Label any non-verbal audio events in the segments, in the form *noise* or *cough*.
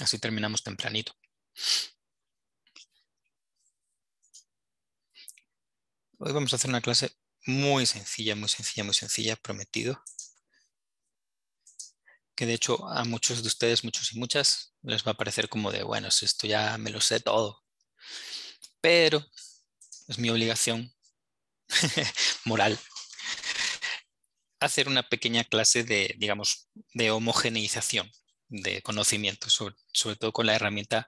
Así terminamos tempranito. Hoy vamos a hacer una clase muy sencilla, muy sencilla, muy sencilla, prometido. Que de hecho a muchos de ustedes, muchos y muchas, les va a parecer como de, bueno, si esto ya me lo sé todo. Pero es mi obligación *laughs* moral hacer una pequeña clase de, digamos, de homogeneización de conocimiento, sobre, todo con la herramienta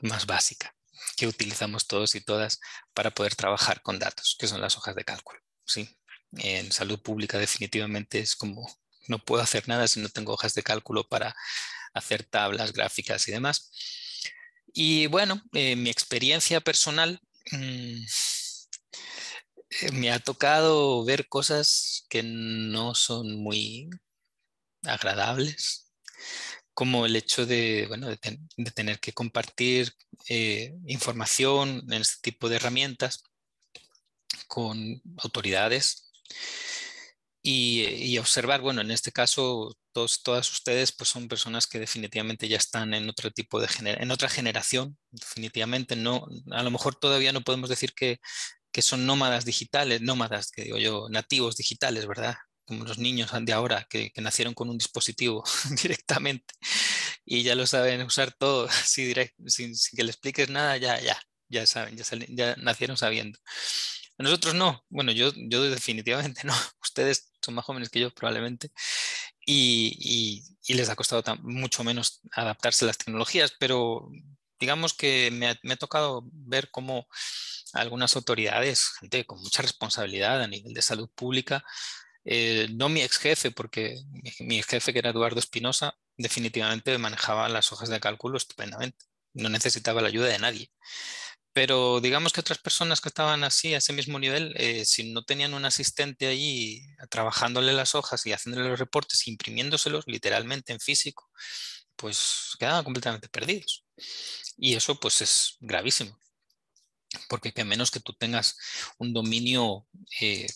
más básica que utilizamos todos y todas para poder trabajar con datos, que son las hojas de cálculo. ¿sí? En salud pública definitivamente es como no puedo hacer nada si no tengo hojas de cálculo para hacer tablas, gráficas y demás. Y bueno, eh, mi experiencia personal mm, me ha tocado ver cosas que no son muy agradables como el hecho de, tener que compartir eh, información en este tipo de herramientas con autoridades y, eh, observar, bueno, en este caso todos, todas ustedes pues son personas que definitivamente ya están en otro tipo de en otra generación, definitivamente no, a lo mejor todavía no podemos decir que, que son nómadas digitales, nómadas, que digo yo, nativos digitales, ¿verdad? como los niños de ahora, que, nacieron con un dispositivo *laughs* directamente y ya lo saben usar todo, *laughs* así sin, que le expliques nada, ya, ya, ya saben, ya, nacieron sabiendo. Nosotros no, bueno, yo, yo definitivamente *laughs* no, ustedes son más jóvenes que yo probablemente y, les ha costado mucho menos adaptarse a las tecnologías, pero digamos que me ha, me ha tocado ver cómo algunas autoridades, gente con mucha responsabilidad a nivel de salud pública, eh, no mi ex jefe, porque mi, ex jefe, que era Eduardo Espinosa, definitivamente manejaba las hojas de cálculo estupendamente. No necesitaba la ayuda de nadie. Pero digamos que otras personas que estaban así, a ese mismo nivel, eh, si no tenían un asistente allí trabajándole las hojas y haciéndole los reportes, imprimiéndoselos literalmente en físico, pues quedaban completamente perdidos. Y eso pues es gravísimo porque que menos que tú tengas un dominio eh,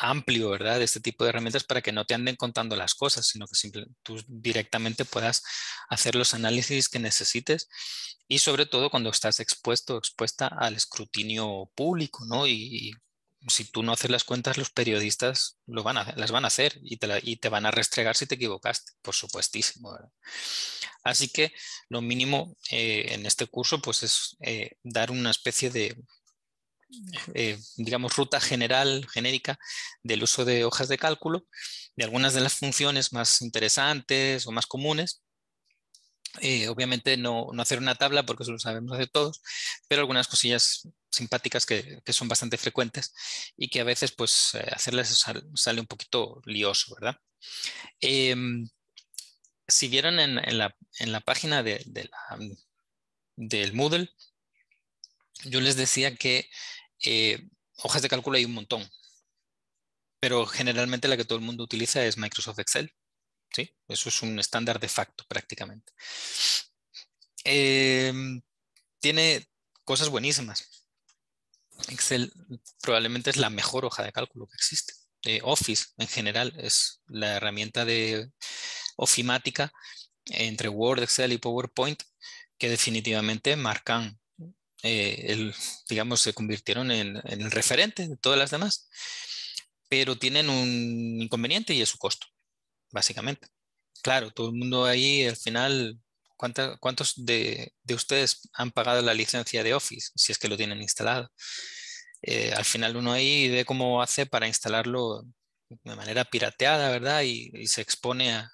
amplio, ¿verdad? De este tipo de herramientas para que no te anden contando las cosas, sino que tú directamente puedas hacer los análisis que necesites y sobre todo cuando estás expuesto, expuesta al escrutinio público, ¿no? Y, si tú no haces las cuentas, los periodistas lo van a, las van a hacer y te, van a restregar si te equivocaste, por supuestísimo. ¿verdad? Así que lo mínimo eh, en este curso pues es eh, dar una especie de, eh, digamos, ruta general, genérica del uso de hojas de cálculo, de algunas de las funciones más interesantes o más comunes. Eh, obviamente no, hacer una tabla porque eso lo sabemos hacer todos, pero algunas cosillas simpáticas que, son bastante frecuentes y que a veces pues eh, hacerlas sale un poquito lioso, ¿verdad? Em, si vieron en, la, página de, del Moodle, yo les decía que eh, hojas de cálculo hay un montón, pero generalmente la que todo el mundo utiliza es Microsoft Excel. ¿sí? Eso es un estándar de facto prácticamente. Em, tiene cosas buenísimas. Excel probablemente es la mejor hoja de cálculo que existe. Office en general es la herramienta de ofimática entre Word, Excel y PowerPoint que definitivamente marcan eh, el, digamos, se convirtieron en, el referente de todas las demás, pero tienen un inconveniente y es su costo, básicamente. Claro, todo el mundo ahí al final, ¿cuántos de, ustedes han pagado la licencia de Office si es que lo tienen instalado? Eh, al final uno ahí ve cómo hace para instalarlo de manera pirateada, ¿verdad? Y, se expone a,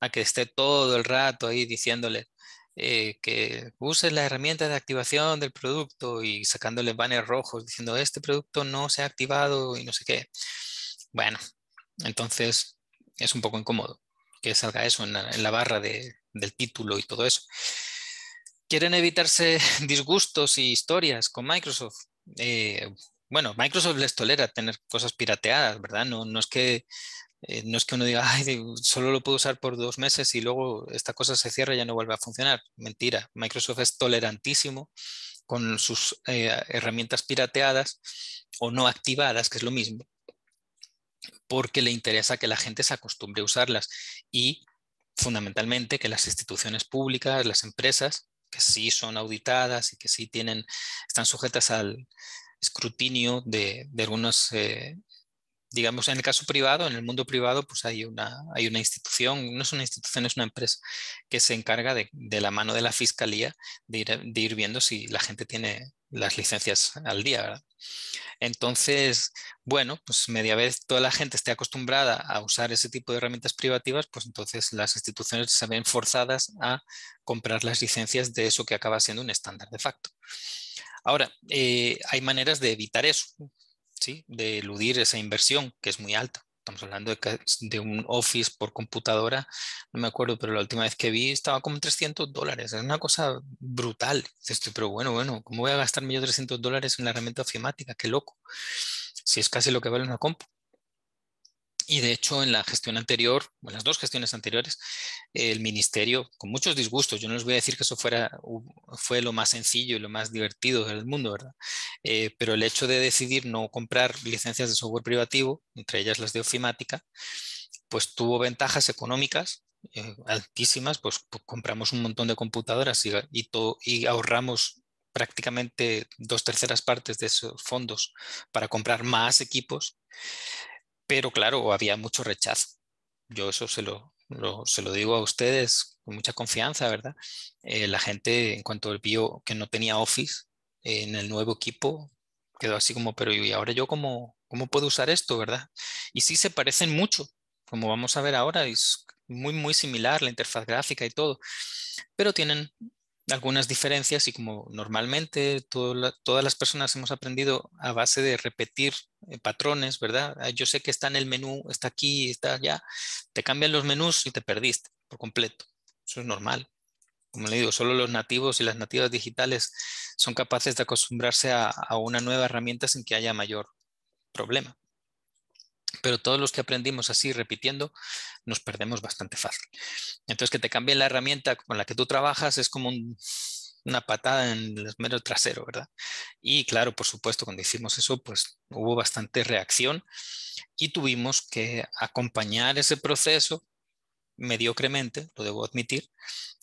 a, que esté todo el rato ahí diciéndole, eh, que uses la herramienta de activación del producto y sacándole banners rojos diciendo este producto no se ha activado y no sé qué. Bueno, entonces es un poco incómodo que salga eso en la, barra del título y todo eso. ¿Quieren evitarse *laughs* disgustos y historias con Microsoft? Eh, bueno, Microsoft les tolera tener cosas pirateadas, ¿verdad? No, no es que eh, no es que uno diga, solo lo puedo usar por dos meses y luego esta cosa se cierra y ya no vuelve a funcionar. Mentira, Microsoft es tolerantísimo con sus eh, herramientas pirateadas o no activadas, que es lo mismo, porque le interesa que la gente se acostumbre a usarlas y fundamentalmente que las instituciones públicas, las empresas, que sí son auditadas y que sí tienen, están sujetas al escrutinio de, de algunos eh, digamos, en el caso privado, en el mundo privado, pues hay una, hay una institución, no es una institución, es una empresa que se encarga de, la mano de la fiscalía de ir, viendo si la gente tiene las licencias al día, Entonces, bueno, pues media vez toda la gente esté acostumbrada a usar ese tipo de herramientas privativas, pues entonces las instituciones se ven forzadas a comprar las licencias de eso que acaba siendo un estándar de facto. Ahora, eh, hay maneras de evitar eso de eludir esa inversión que es muy alta. Estamos hablando de, un Office por computadora, no me acuerdo, pero la última vez que vi estaba como 300 dólares. Es una cosa brutal. Estoy, pero bueno, bueno, ¿cómo voy a gastar 1300 300 dólares en la herramienta ofimática? Qué loco. Si es casi lo que vale una compu. Y de hecho, en la gestión anterior, en las dos gestiones anteriores, el ministerio, con muchos disgustos, yo no les voy a decir que eso fuera, fue lo más sencillo y lo más divertido del mundo, ¿verdad? Eh, pero el hecho de decidir no comprar licencias de software privativo, entre ellas las de ofimática, pues tuvo ventajas económicas eh, altísimas, pues, pues, compramos un montón de computadoras y ahorramos prácticamente dos terceras partes de esos fondos para comprar más equipos. Pero claro, había mucho rechazo. Yo eso se lo, se lo digo a ustedes con mucha confianza, ¿verdad? Eh, la gente, en cuanto vio que no tenía Office en el nuevo equipo, quedó así como, pero ¿y ahora yo cómo, cómo puedo usar esto, verdad? Y sí se parecen mucho, como vamos a ver ahora, es muy, muy similar la interfaz gráfica y todo, pero tienen algunas diferencias y como normalmente todas las personas hemos aprendido a base de repetir eh, patrones, ¿verdad? Ah, yo sé que está en el menú, está aquí, está allá, te cambian los menús y te perdiste por completo. Eso es normal. Como le digo, solo los nativos y las nativas digitales son capaces de acostumbrarse a una nueva herramienta sin que haya mayor problema pero todos los que aprendimos así repitiendo nos perdemos bastante fácil. Entonces, que te cambien la herramienta con la que tú trabajas es como una patada en el trasero, ¿verdad? Y claro, por supuesto, cuando hicimos eso, pues hubo bastante reacción y tuvimos que acompañar ese proceso mediocremente, lo debo admitir,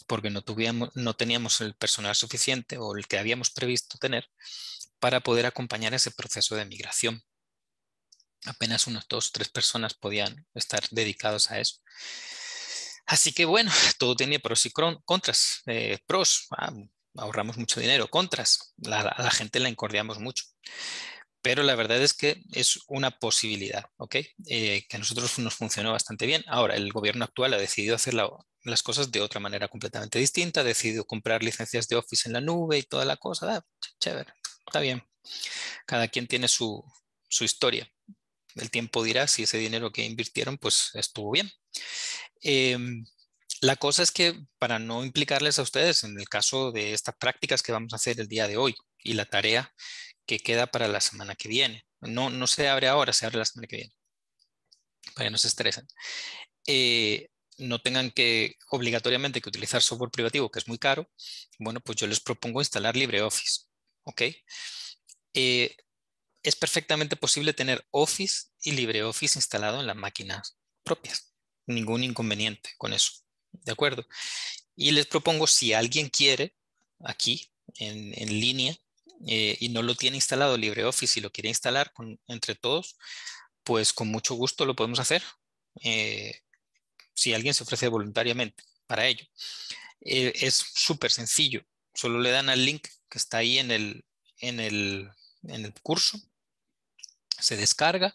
porque no, no teníamos el personal suficiente o el que habíamos previsto tener para poder acompañar ese proceso de migración apenas unos dos, o tres personas podían estar dedicados a eso. Así que bueno, *laughs* todo tenía pros y contras. Eh, pros, ah, ahorramos mucho dinero. Contras, la, a la gente la encordiamos mucho. Pero la verdad es que es una posibilidad, ¿ok? Eh, que a nosotros nos funcionó bastante bien. Ahora, el gobierno actual ha decidido hacer las cosas de otra manera completamente distinta, ha decidido comprar licencias de Office en la nube y toda la cosa. Ah, chévere, está bien. Cada quien tiene su, su historia el tiempo dirá si ese dinero que invirtieron pues estuvo bien. Em, la cosa es que para no implicarles a ustedes en el caso de estas prácticas que vamos a hacer el día de hoy y la tarea que queda para la semana que viene. No, no se abre ahora, se abre la semana que viene. Para que no se estresen. Eh, no tengan que obligatoriamente que utilizar software privativo, que es muy caro, bueno, pues yo les propongo instalar LibreOffice. ¿Ok? Eh, es perfectamente posible tener Office y LibreOffice instalado en las máquinas propias. Ningún inconveniente con eso. ¿De acuerdo? Y les propongo, si alguien quiere, aquí, en, línea, eh, y no lo tiene instalado LibreOffice y lo quiere instalar entre todos, pues con mucho gusto lo podemos hacer. Eh, si alguien se ofrece voluntariamente para ello. Eh, es súper sencillo. Solo le dan al link que está ahí en el, en el, en el curso se descarga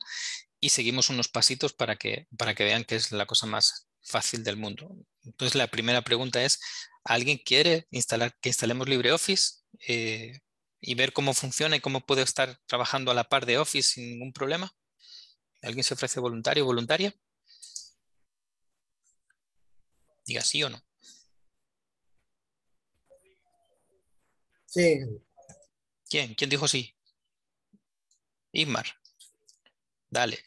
y seguimos unos pasitos para que, para que vean que es la cosa más fácil del mundo. Entonces la primera pregunta es, ¿alguien quiere instalar, que instalemos LibreOffice eh, y ver cómo funciona y cómo puede estar trabajando a la par de Office sin ningún problema? ¿Alguien se ofrece voluntario o voluntaria? Diga sí o no. Sí. ¿Quién? ¿Quién dijo sí? Ismar dale.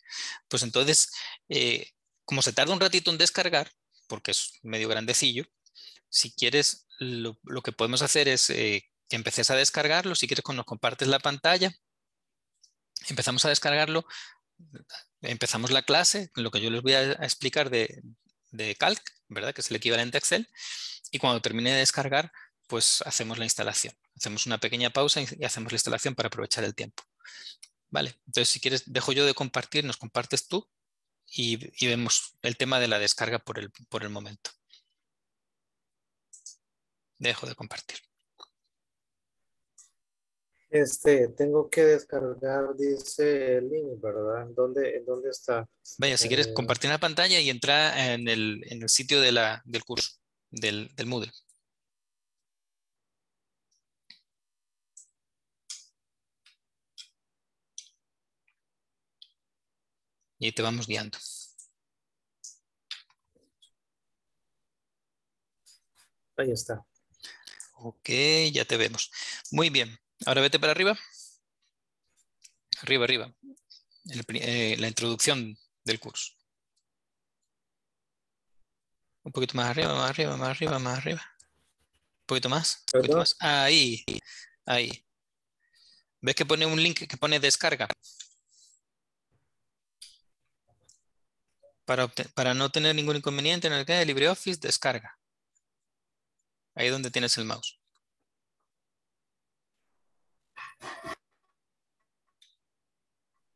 Pues entonces, eh, como se tarda un ratito en descargar, porque es medio grandecillo, si quieres, lo, que podemos hacer es eh, que empeces a descargarlo, si quieres nos compartes la pantalla, empezamos a descargarlo, empezamos la clase, lo que yo les voy a explicar de, Calc, ¿verdad? que es el equivalente a Excel, y cuando termine de descargar, pues hacemos la instalación. Hacemos una pequeña pausa y hacemos la instalación para aprovechar el tiempo. Vale, entonces si quieres, dejo yo de compartir, nos compartes tú y, vemos el tema de la descarga por el, momento. Dejo de compartir. Este, tengo que descargar, dice el link, ¿verdad? ¿Dónde, ¿Dónde está? Vaya, si quieres eh, compartir la pantalla y entra en el, sitio de del curso, del Moodle. y te vamos guiando. Ahí está. Ok, ya te vemos. Muy bien. Ahora vete para arriba. Arriba, arriba. Eh, la introducción del curso. Un poquito más arriba, más arriba, más arriba, más arriba. Un poquito más. Un poquito más. Ahí. Ahí. ¿Ves que pone un link que pone descarga? para, para no tener ningún inconveniente en el que de LibreOffice, descarga. Ahí donde tienes el mouse.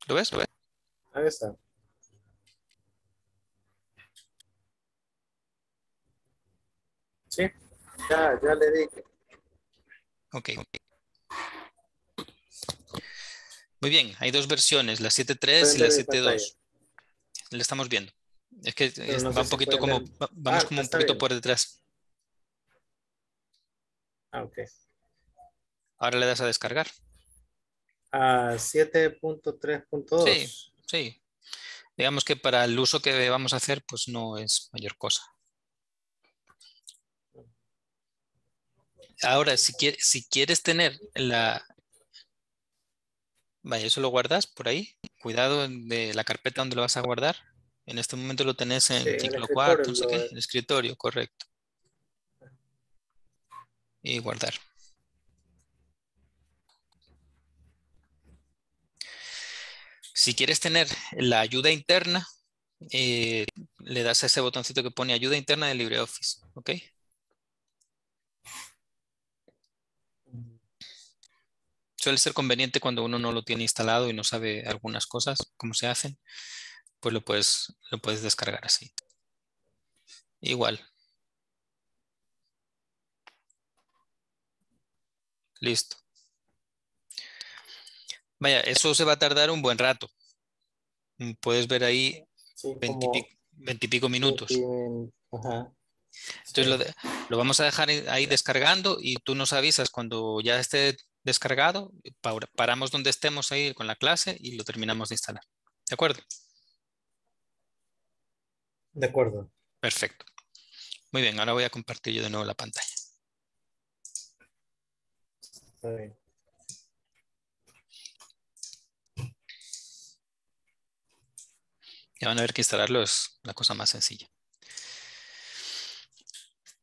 ¿Lo ves? ¿Lo ves? Ahí está. Sí, ya, ya le dije. Ok. Muy bien, hay dos versiones, la 7.3 y la 7.2. La estamos viendo. Es que va un poquito como, vamos ah, como un poquito por detrás. Ah, ok. Ahora le das a descargar. A 7.3.2. Sí, sí. Digamos que para el uso que vamos a hacer, pues no es mayor cosa. Ahora, si, quieres, si quieres tener la... vaya eso lo guardas por ahí. Cuidado de la carpeta donde lo vas a guardar. En este momento lo tenés en ciclo el escritorio, correcto. Y guardar. Si quieres tener la ayuda interna, eh, le das a ese botoncito que pone ayuda interna de LibreOffice, ¿ok? Suele ser conveniente cuando uno no lo tiene instalado y no sabe algunas cosas, cómo se hacen pues lo puedes, lo puedes descargar así. Igual. Listo. Vaya, eso se va a tardar un buen rato. Mm, puedes ver ahí veintipico minutos. Entonces lo, lo, vamos a dejar ahí descargando y tú nos avisas cuando ya esté descargado, paramos donde estemos ahí con la clase y lo terminamos de instalar. ¿De acuerdo? De acuerdo. Perfecto. Muy bien, ahora voy a compartir yo de nuevo la pantalla. Ya van a ver que instalarlo es la cosa más sencilla.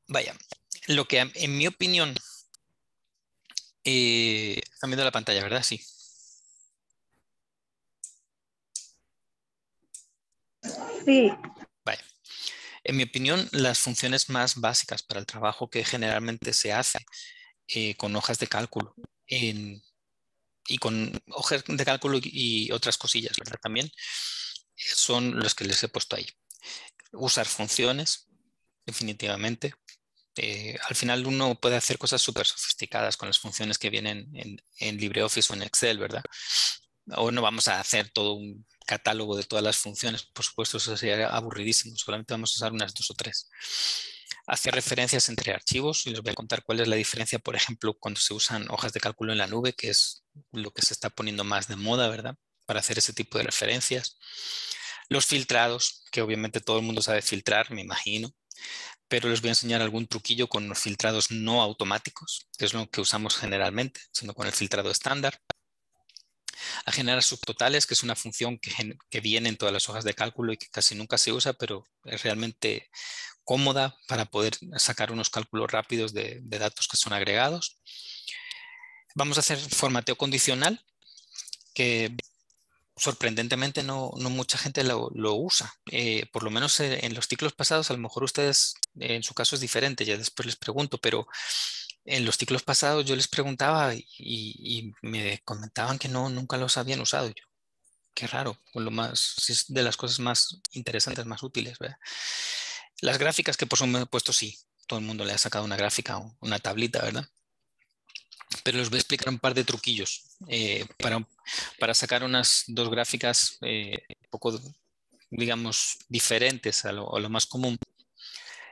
Vaya, lo que en mi opinión... Eh, mí la pantalla, ¿verdad? Sí. Sí en mi opinión, las funciones más básicas para el trabajo que generalmente se hace eh, con hojas de cálculo y con hojas de cálculo y otras cosillas, ¿verdad? También son los que les he puesto ahí. Usar funciones, definitivamente. Eh, al final uno puede hacer cosas súper sofisticadas con las funciones que vienen en, en LibreOffice o en Excel, ¿verdad? o no vamos a hacer todo un catálogo de todas las funciones, por supuesto, eso sería aburridísimo, solamente vamos a usar unas dos o tres. hacer referencias entre archivos y les voy a contar cuál es la diferencia, por ejemplo, cuando se usan hojas de cálculo en la nube, que es lo que se está poniendo más de moda, ¿verdad? Para hacer ese tipo de referencias. Los filtrados, que obviamente todo el mundo sabe filtrar, me imagino, pero les voy a enseñar algún truquillo con los filtrados no automáticos, que es lo que usamos generalmente, sino con el filtrado estándar a generar subtotales, que es una función que, viene en todas las hojas de cálculo y que casi nunca se usa, pero es realmente cómoda para poder sacar unos cálculos rápidos de, datos que son agregados. Vamos a hacer formateo condicional, que sorprendentemente no, mucha gente lo, usa. Eh, por lo menos eh, en los ciclos pasados, a lo mejor ustedes, en su caso es diferente, ya después les pregunto, pero en los ciclos pasados yo les preguntaba y, me comentaban que no, nunca los habían usado yo. Qué raro, lo más, es de las cosas más interesantes, más útiles. Las gráficas que por supuesto sí, todo el mundo le ha sacado una gráfica o una tablita, ¿verdad? Pero les voy a explicar un par de truquillos eh, para, para, sacar unas dos gráficas eh, un poco, digamos, diferentes a lo más común.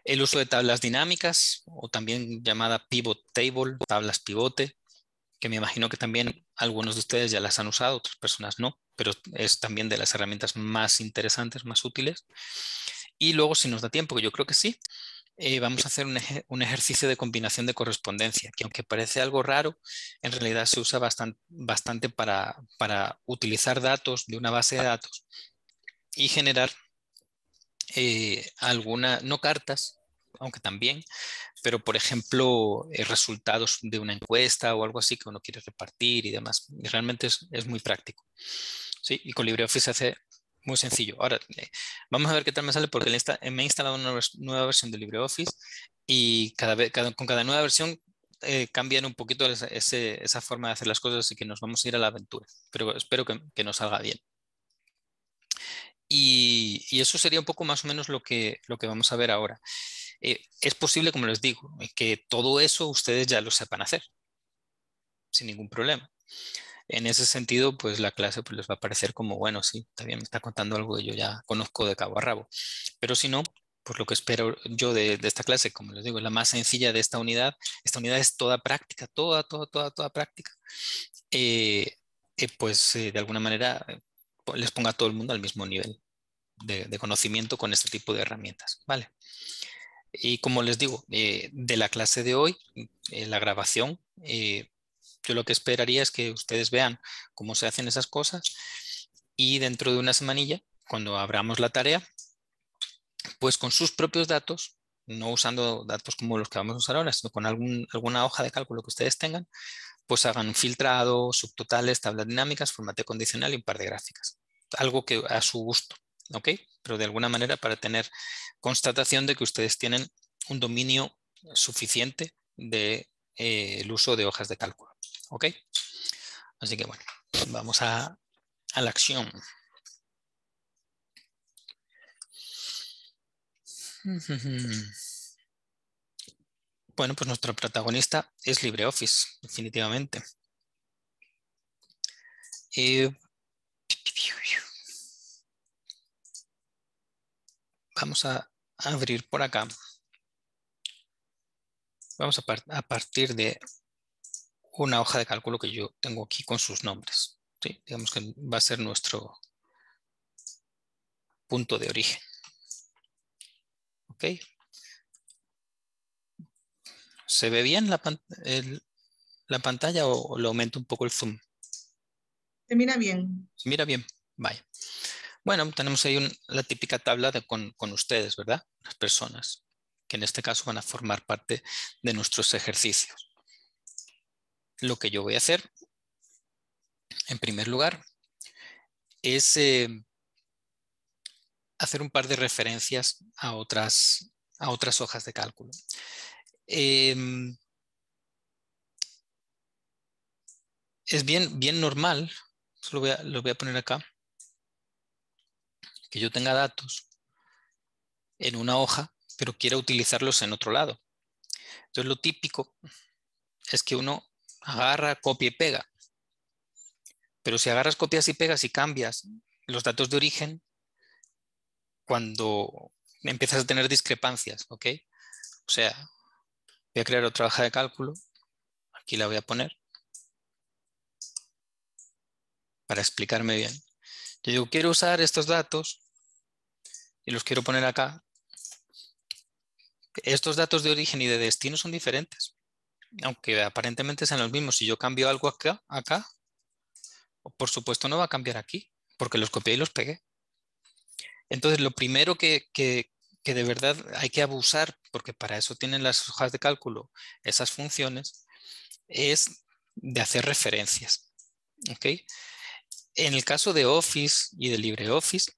El uso de tablas dinámicas o también llamada pivot table, tablas pivote, que me imagino que también algunos de ustedes ya las han usado, otras personas no, pero es también de las herramientas más interesantes, más útiles. Y luego, si nos da tiempo, que yo creo que sí, eh, vamos a hacer un, ejercicio de combinación de correspondencia, que aunque parece algo raro, en realidad se usa bastante para, para utilizar datos de una base de datos y generar eh, alguna, no cartas, aunque también, pero por ejemplo, eh, resultados de una encuesta o algo así que uno quiere repartir y demás. realmente es, muy práctico. ¿sí? Y con LibreOffice se hace muy sencillo. Ahora, eh, vamos a ver qué tal me sale porque me he instalado una nueva versión de LibreOffice y cada, vez, con cada nueva versión eh, cambian un poquito esa forma de hacer las cosas, así que nos vamos a ir a la aventura. Pero espero que nos salga bien. Y, eso sería un poco más o menos lo que, lo que vamos a ver ahora. Eh, es posible, como les digo, que todo eso ustedes ya lo sepan hacer, sin ningún problema. En ese sentido, pues la clase pues, les va a parecer como, bueno, sí, también me está contando algo que yo ya conozco de cabo a rabo. Pero si no, pues lo que espero yo de, esta clase, como les digo, es la más sencilla de esta unidad. Esta unidad es toda práctica, toda, toda, toda, toda práctica. Eh, eh, pues de alguna manera les ponga a todo el mundo al mismo nivel de, conocimiento con este tipo de herramientas. Vale. Y como les digo, eh, de la clase de hoy, eh, la grabación, eh, yo lo que esperaría es que ustedes vean cómo se hacen esas cosas y dentro de una semanilla, cuando abramos la tarea, pues con sus propios datos, no usando datos como los que vamos a usar ahora, sino con alguna hoja de cálculo que ustedes tengan, pues hagan filtrado, subtotales, tablas dinámicas, formato condicional y un par de gráficas. Algo que a su gusto, ¿ok? Pero de alguna manera para tener constatación de que ustedes tienen un dominio suficiente del eh, uso de hojas de cálculo, ¿ok? Así que bueno, vamos a, la acción. *laughs* Bueno, pues nuestro protagonista es LibreOffice, definitivamente. Eh, vamos a abrir por acá. Vamos a, partir de una hoja de cálculo que yo tengo aquí con sus nombres. Digamos que va a ser nuestro punto de origen. ¿Ok? ¿Se ve bien la, pantalla o, le aumento un poco el zoom? Se mira bien. Se mira bien, vaya. Bueno, tenemos ahí la típica tabla de con, ustedes, ¿verdad? Las personas, que en este caso van a formar parte de nuestros ejercicios. Lo que yo voy a hacer, en primer lugar, es eh, hacer un par de referencias a otras, a otras hojas de cálculo. Em, es bien, bien normal, lo lo voy a poner acá, que yo tenga datos en una hoja, pero quiera utilizarlos en otro lado. Entonces lo típico es que uno agarra, copia y pega. Pero si agarras, copias y pegas y cambias los datos de origen, cuando empiezas a tener discrepancias, ¿ok? O sea, voy a crear otra hoja de cálculo, aquí la voy a poner, para explicarme bien. Yo quiero usar estos datos y los quiero poner acá. Estos datos de origen y de destino son diferentes, aunque aparentemente sean los mismos. Si yo cambio algo acá, acá por supuesto no va a cambiar aquí, porque los copié y los pegué. Entonces, lo primero que, que de verdad hay que abusar, porque para eso tienen las hojas de cálculo esas funciones, es de hacer referencias. ¿ok? En el caso de Office y de LibreOffice,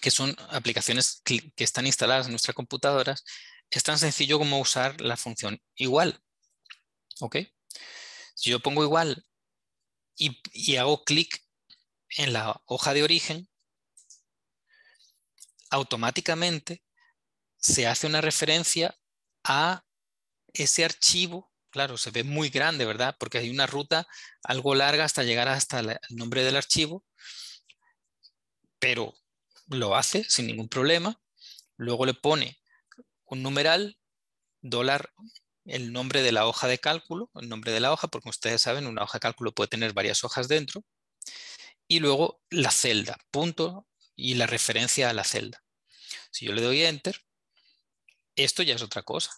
que son aplicaciones que están instaladas en nuestras computadoras, es tan sencillo como usar la función igual. ¿Ok? Si yo pongo igual y hago clic en la hoja de origen, automáticamente se hace una referencia a ese archivo Claro, se ve muy grande, ¿verdad? Porque hay una ruta algo larga hasta llegar hasta el nombre del archivo, pero lo hace sin ningún problema. Luego le pone un numeral, dólar, el nombre de la hoja de cálculo, el nombre de la hoja, porque ustedes saben, una hoja de cálculo puede tener varias hojas dentro, y luego la celda, punto, y la referencia a la celda. Si yo le doy Enter, esto ya es otra cosa.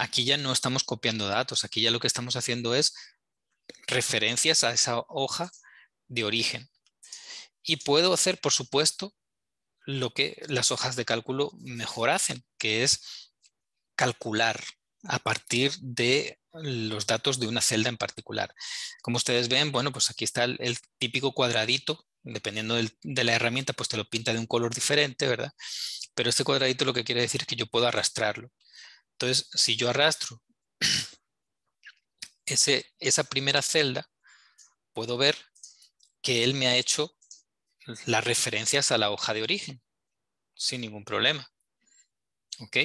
Aquí ya no estamos copiando datos, aquí ya lo que estamos haciendo es referencias a esa hoja de origen. Y puedo hacer, por supuesto, lo que las hojas de cálculo mejor hacen, que es calcular a partir de los datos de una celda en particular. Como ustedes ven, bueno, pues aquí está el, típico cuadradito, dependiendo de la herramienta, pues te lo pinta de un color diferente, ¿verdad? Pero este cuadradito lo que quiere decir es que yo puedo arrastrarlo. Entonces, si yo arrastro *clears throat* ese, esa primera celda, puedo ver que él me ha hecho las referencias a la hoja de origen, sin ningún problema. ¿Ok?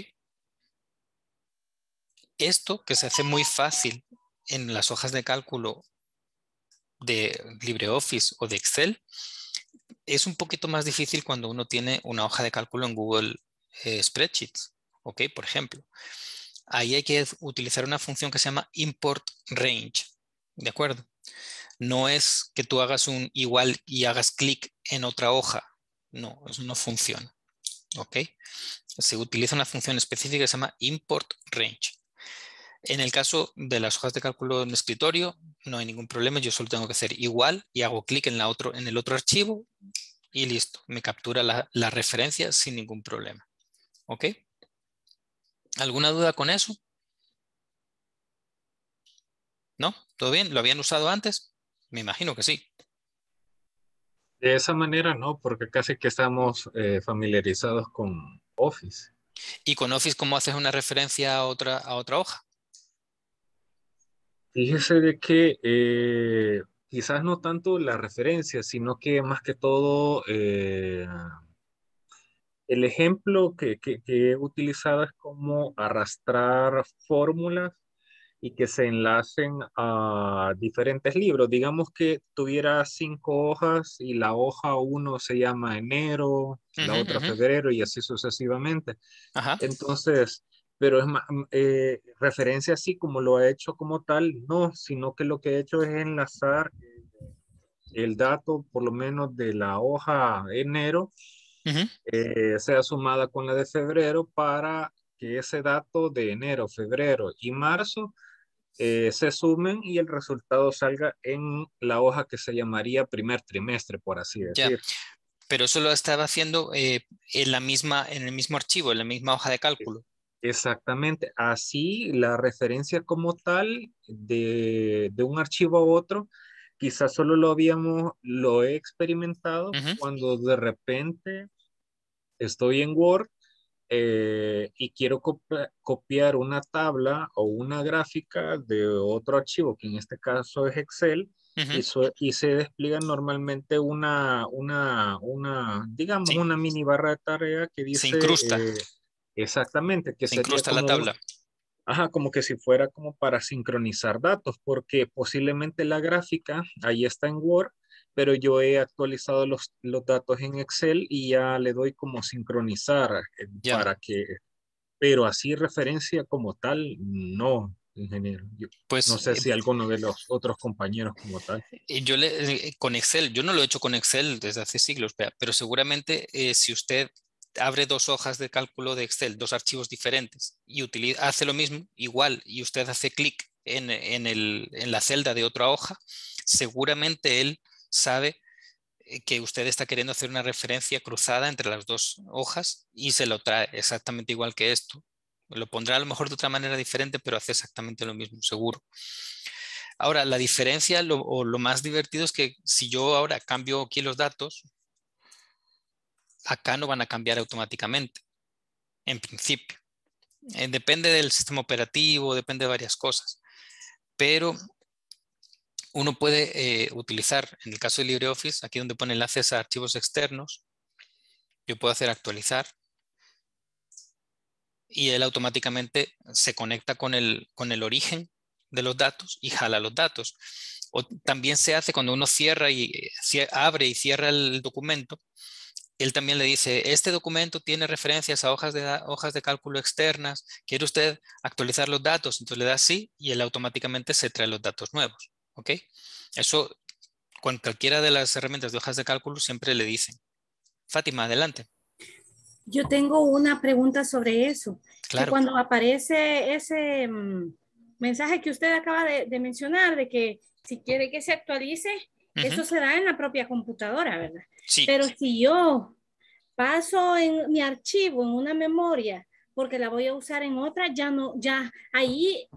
Esto que se hace muy fácil en las hojas de cálculo de LibreOffice o de Excel, es un poquito más difícil cuando uno tiene una hoja de cálculo en Google eh, Spreadsheets. ¿ok? Por ejemplo, ahí hay que utilizar una función que se llama import range, ¿de acuerdo? No es que tú hagas un igual y hagas clic en otra hoja, no, eso no funciona, ¿ok? Se utiliza una función específica que se llama import range. En el caso de las hojas de cálculo en escritorio, no hay ningún problema, yo solo tengo que hacer igual y hago clic en, la otro, en el otro archivo y listo, me captura la, la referencia sin ningún problema. ¿Ok? ¿Alguna duda con eso? ¿No? ¿Todo bien? ¿Lo habían usado antes? Me imagino que sí. De esa manera no, porque casi que estamos eh, familiarizados con Office. ¿Y con Office cómo haces una referencia a otra, a otra hoja? Fíjese de que eh, quizás no tanto la referencia, sino que más que todo eh, el ejemplo que, que, he utilizado es como arrastrar fórmulas y que se enlacen a diferentes libros. Digamos que tuviera cinco hojas y la hoja uno se llama enero, la otra febrero y así sucesivamente. Entonces, pero es mm, eh, referencia así como lo ha hecho como tal, no, sino que lo que he hecho es enlazar el dato, por lo menos de la hoja enero, eh, sea sumada con la de febrero para que ese dato de enero, febrero y marzo eh, se sumen y el resultado salga en la hoja que se llamaría primer trimestre, por así decir. Pero eso lo estaba haciendo eh, en, la misma, en el mismo archivo, en la misma hoja de cálculo. Exactamente. Así la referencia como tal de, de un archivo a otro, quizás solo lo habíamos, lo he experimentado cuando de repente estoy en Word eh, y quiero copiar una tabla o una gráfica de otro archivo, que en este caso es Excel, y, se despliega normalmente una, una, digamos, una mini barra de tarea que dice... Se eh, exactamente. Que se incrusta la tabla. Ajá, como que si fuera como para sincronizar datos, porque posiblemente la gráfica ahí está en Word, pero yo he actualizado los, los datos en Excel y ya le doy como sincronizar eh, para que, pero así referencia como tal, no, ingeniero. pues, no sé eh, si alguno de los otros compañeros como tal. Eh, yo le, con Excel, yo no lo he hecho con Excel desde hace siglos, pero seguramente si usted abre dos hojas de cálculo de Excel, dos archivos diferentes, y utiliza, hace lo mismo, igual, y usted hace clic en, en, en la celda de otra hoja, seguramente él sabe eh, que usted está queriendo hacer una referencia cruzada entre las dos hojas y se lo trae exactamente igual que esto. Lo pondrá a lo mejor de otra manera diferente, pero hace exactamente lo mismo, seguro. Ahora, la diferencia o lo más divertido es que si yo ahora cambio aquí los datos, acá no van a cambiar automáticamente, en principio. Eh, depende del sistema operativo, depende de varias cosas. Pero uno puede eh, utilizar, en el caso de LibreOffice, aquí donde pone enlaces a archivos externos, yo puedo hacer actualizar y él automáticamente se conecta con el, origen de los datos y jala los datos. O también se hace cuando uno cierra y eh, abre y cierra el documento, él también le dice, este documento tiene referencias a hojas de, hojas de cálculo externas, ¿quiere usted actualizar los datos? Entonces le da sí y él automáticamente se trae los datos nuevos. ¿Ok? Eso, con cualquiera de las herramientas de hojas de cálculo siempre le dicen. Fátima, adelante. Yo tengo una pregunta sobre eso. Claro. Cuando aparece ese mm, mensaje que usted acaba de, mencionar, de que si quiere que se actualice, eso se da en la propia computadora, ¿verdad? Sí. Pero si yo paso en mi archivo, en una memoria, porque la voy a usar en otra, ya no, ya ahí,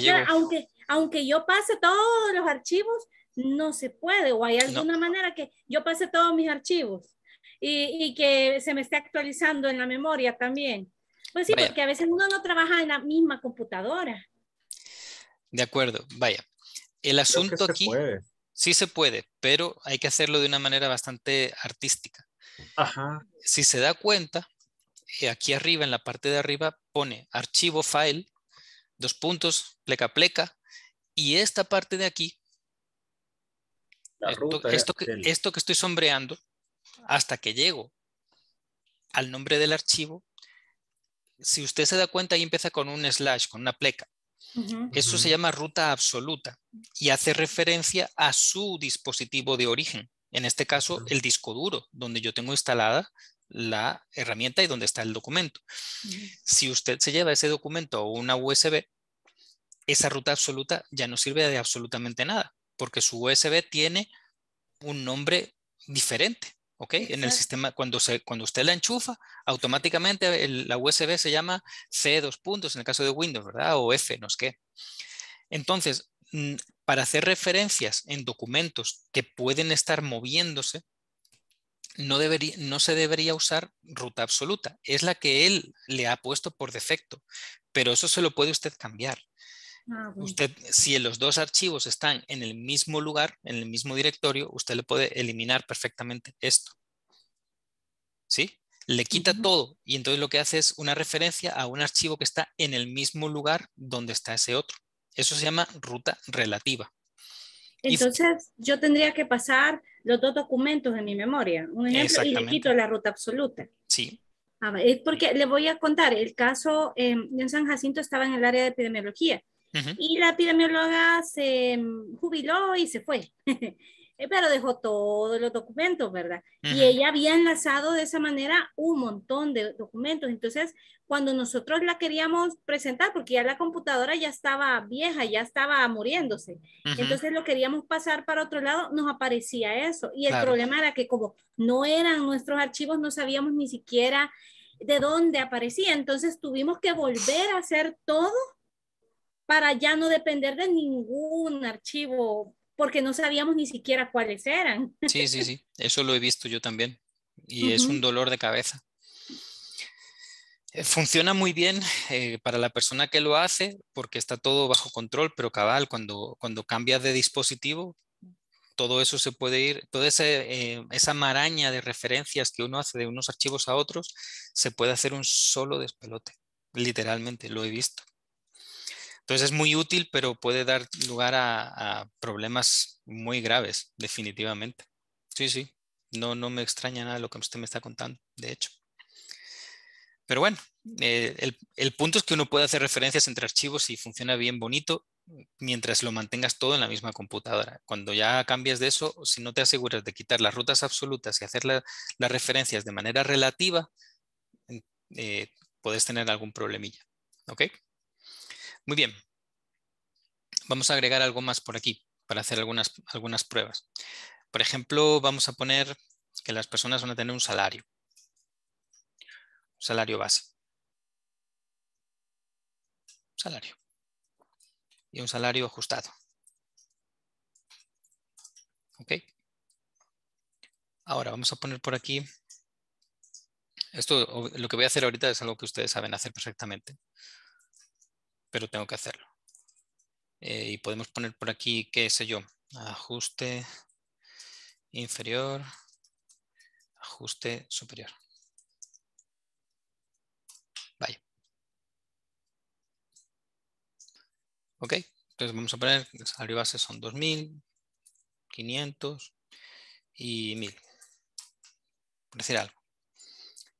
ya aunque, aunque yo pase todos los archivos, no se puede, o hay alguna manera que yo pase todos mis archivos y, que se me esté actualizando en la memoria también. Pues sí, porque a veces uno no trabaja en la misma computadora. De acuerdo. Vaya. El asunto aquí sí se puede, pero hay que hacerlo de una manera bastante artística. Ajá. Si se da cuenta, eh, aquí arriba, en la parte de arriba, pone archivo file, dos puntos, pleca pleca, y esta parte de aquí, esto, que, estoy sombreando, hasta que llego al nombre del archivo, si usted se da cuenta, ahí empieza con un slash, con una pleca. Eso se llama ruta absoluta y hace referencia a su dispositivo de origen. En este caso, el disco duro, donde yo tengo instalada la herramienta y donde está el documento. Si usted se lleva ese documento o una USB, esa ruta absoluta ya no sirve de absolutamente nada, porque su USB tiene un nombre diferente. ¿ok? En el sistema, cuando, se, cuando usted la enchufa, automáticamente la USB se llama C dos puntos en el caso de Windows, ¿verdad? O F, no sé qué. Entonces, mm, para hacer referencias en documentos que pueden estar moviéndose, no, debería, no se debería usar ruta absoluta. Es la que él le ha puesto por defecto, pero eso se lo puede usted cambiar. Ah, usted, si los dos archivos están en el mismo lugar, en el mismo directorio, usted le puede eliminar perfectamente esto. ¿Sí? Le quita todo y entonces lo que hace es una referencia a un archivo que está en el mismo lugar donde está ese otro. Eso se llama ruta relativa. Entonces, yo tendría que pasar los dos documentos en mi memoria, un ejemplo, y le quito la ruta absoluta. Sí. Ah, es porque le voy a contar, el caso em, en San Jacinto estaba en el área de epidemiología y la epidemióloga se mm, jubiló y se fue. *laughs* Eh, pero dejó todos los documentos, ¿verdad? Y ella había enlazado de esa manera un montón de documentos. Entonces, cuando nosotros la queríamos presentar, porque ya la computadora ya estaba vieja, ya estaba muriéndose, entonces lo queríamos pasar para otro lado, nos aparecía eso. Y el problema era que como no eran nuestros archivos, no sabíamos ni siquiera de dónde aparecía. Entonces, tuvimos que volver a hacer todo para ya no depender de ningún archivo, porque no sabíamos ni siquiera cuáles eran. Sí, sí, sí, eso lo he visto yo también y es un dolor de cabeza. Eh, funciona muy bien eh, para la persona que lo hace porque está todo bajo control, pero cabal, cuando, cuando cambias de dispositivo, todo eso se puede ir, toda eh, esa maraña de referencias que uno hace de unos archivos a otros, se puede hacer un solo despelote, literalmente, lo he visto. Entonces es muy útil, pero puede dar lugar a, problemas muy graves, definitivamente. Sí, sí. No, no me extraña nada lo que usted me está contando, de hecho. Pero bueno, eh, el, punto es que uno puede hacer referencias entre archivos y funciona bien bonito mientras lo mantengas todo en la misma computadora. Cuando ya cambias de eso, si no te aseguras de quitar las rutas absolutas y hacer las referencias de manera relativa, eh, puedes tener algún problemilla. ¿Ok? Muy bien. Vamos a agregar algo más por aquí para hacer algunas, pruebas. Por ejemplo, vamos a poner que las personas van a tener un salario. Un salario base. salario. Y un salario ajustado. ¿Ok? Ahora vamos a poner por aquí. Esto, lo que voy a hacer ahorita es algo que ustedes saben hacer perfectamente pero tengo que hacerlo. Eh, y podemos poner por aquí, qué sé yo, ajuste inferior, ajuste superior. Vaya. Ok, entonces vamos a poner, el salario base son 2.500 500 y 1.000. Por decir algo.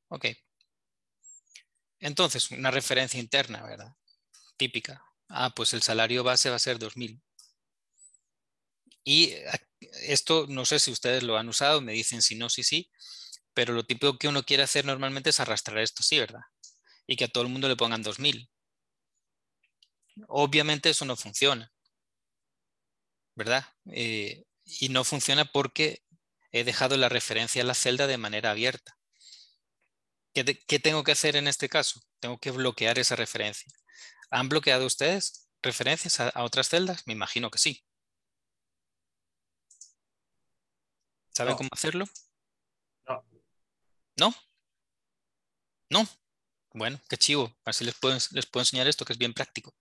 Ok. Entonces, una referencia interna, ¿verdad? típica. Ah, pues el salario base va a ser 2.000. Y ah, esto no sé si ustedes lo han usado, me dicen si no, si sí, pero lo típico que uno quiere hacer normalmente es arrastrar esto, sí, ¿verdad? Y que a todo el mundo le pongan 2000. Obviamente eso no funciona, ¿verdad? Eh, y no funciona porque he dejado la referencia a la celda de manera abierta. ¿Qué tengo que hacer en este caso? Tengo que bloquear esa referencia. ¿Han bloqueado ustedes referencias a, otras celdas? Me imagino que sí. ¿Saben cómo hacerlo? No. ¿No? No. Bueno, qué chivo. Así les puedo, les puedo enseñar esto que es bien práctico.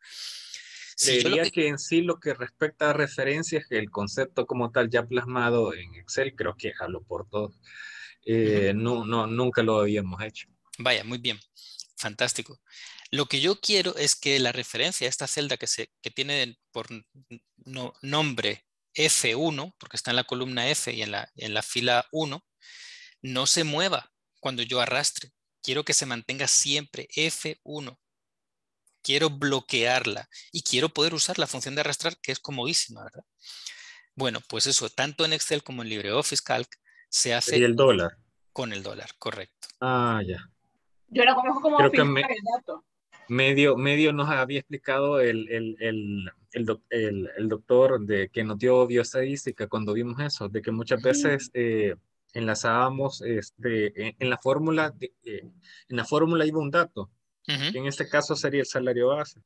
Sería que... en sí lo que respecta a referencias, el concepto como tal ya plasmado en Excel, creo que jalo por todos. Eh, no, nunca lo habíamos hecho. Vaya, muy bien fantástico. Lo que yo quiero es que la referencia a esta celda que, se, tiene por nombre F1, porque está en la columna F y en la, en la fila 1, no se mueva cuando yo arrastre. Quiero que se mantenga siempre F1. Quiero bloquearla y quiero poder usar la función de arrastrar que es comodísima, ¿verdad? Bueno, pues eso, tanto en Excel como en LibreOffice Calc se hace... el dólar. Con el dólar, correcto. Ah, ya. Yo conozco como Creo dato. Medio, medio nos había explicado el, doctor de que nos dio bioestadística cuando vimos eso, de que muchas veces eh, enlazábamos este, e, en, la fórmula, de, eh, en la fórmula iba un dato, que en este caso sería el salario base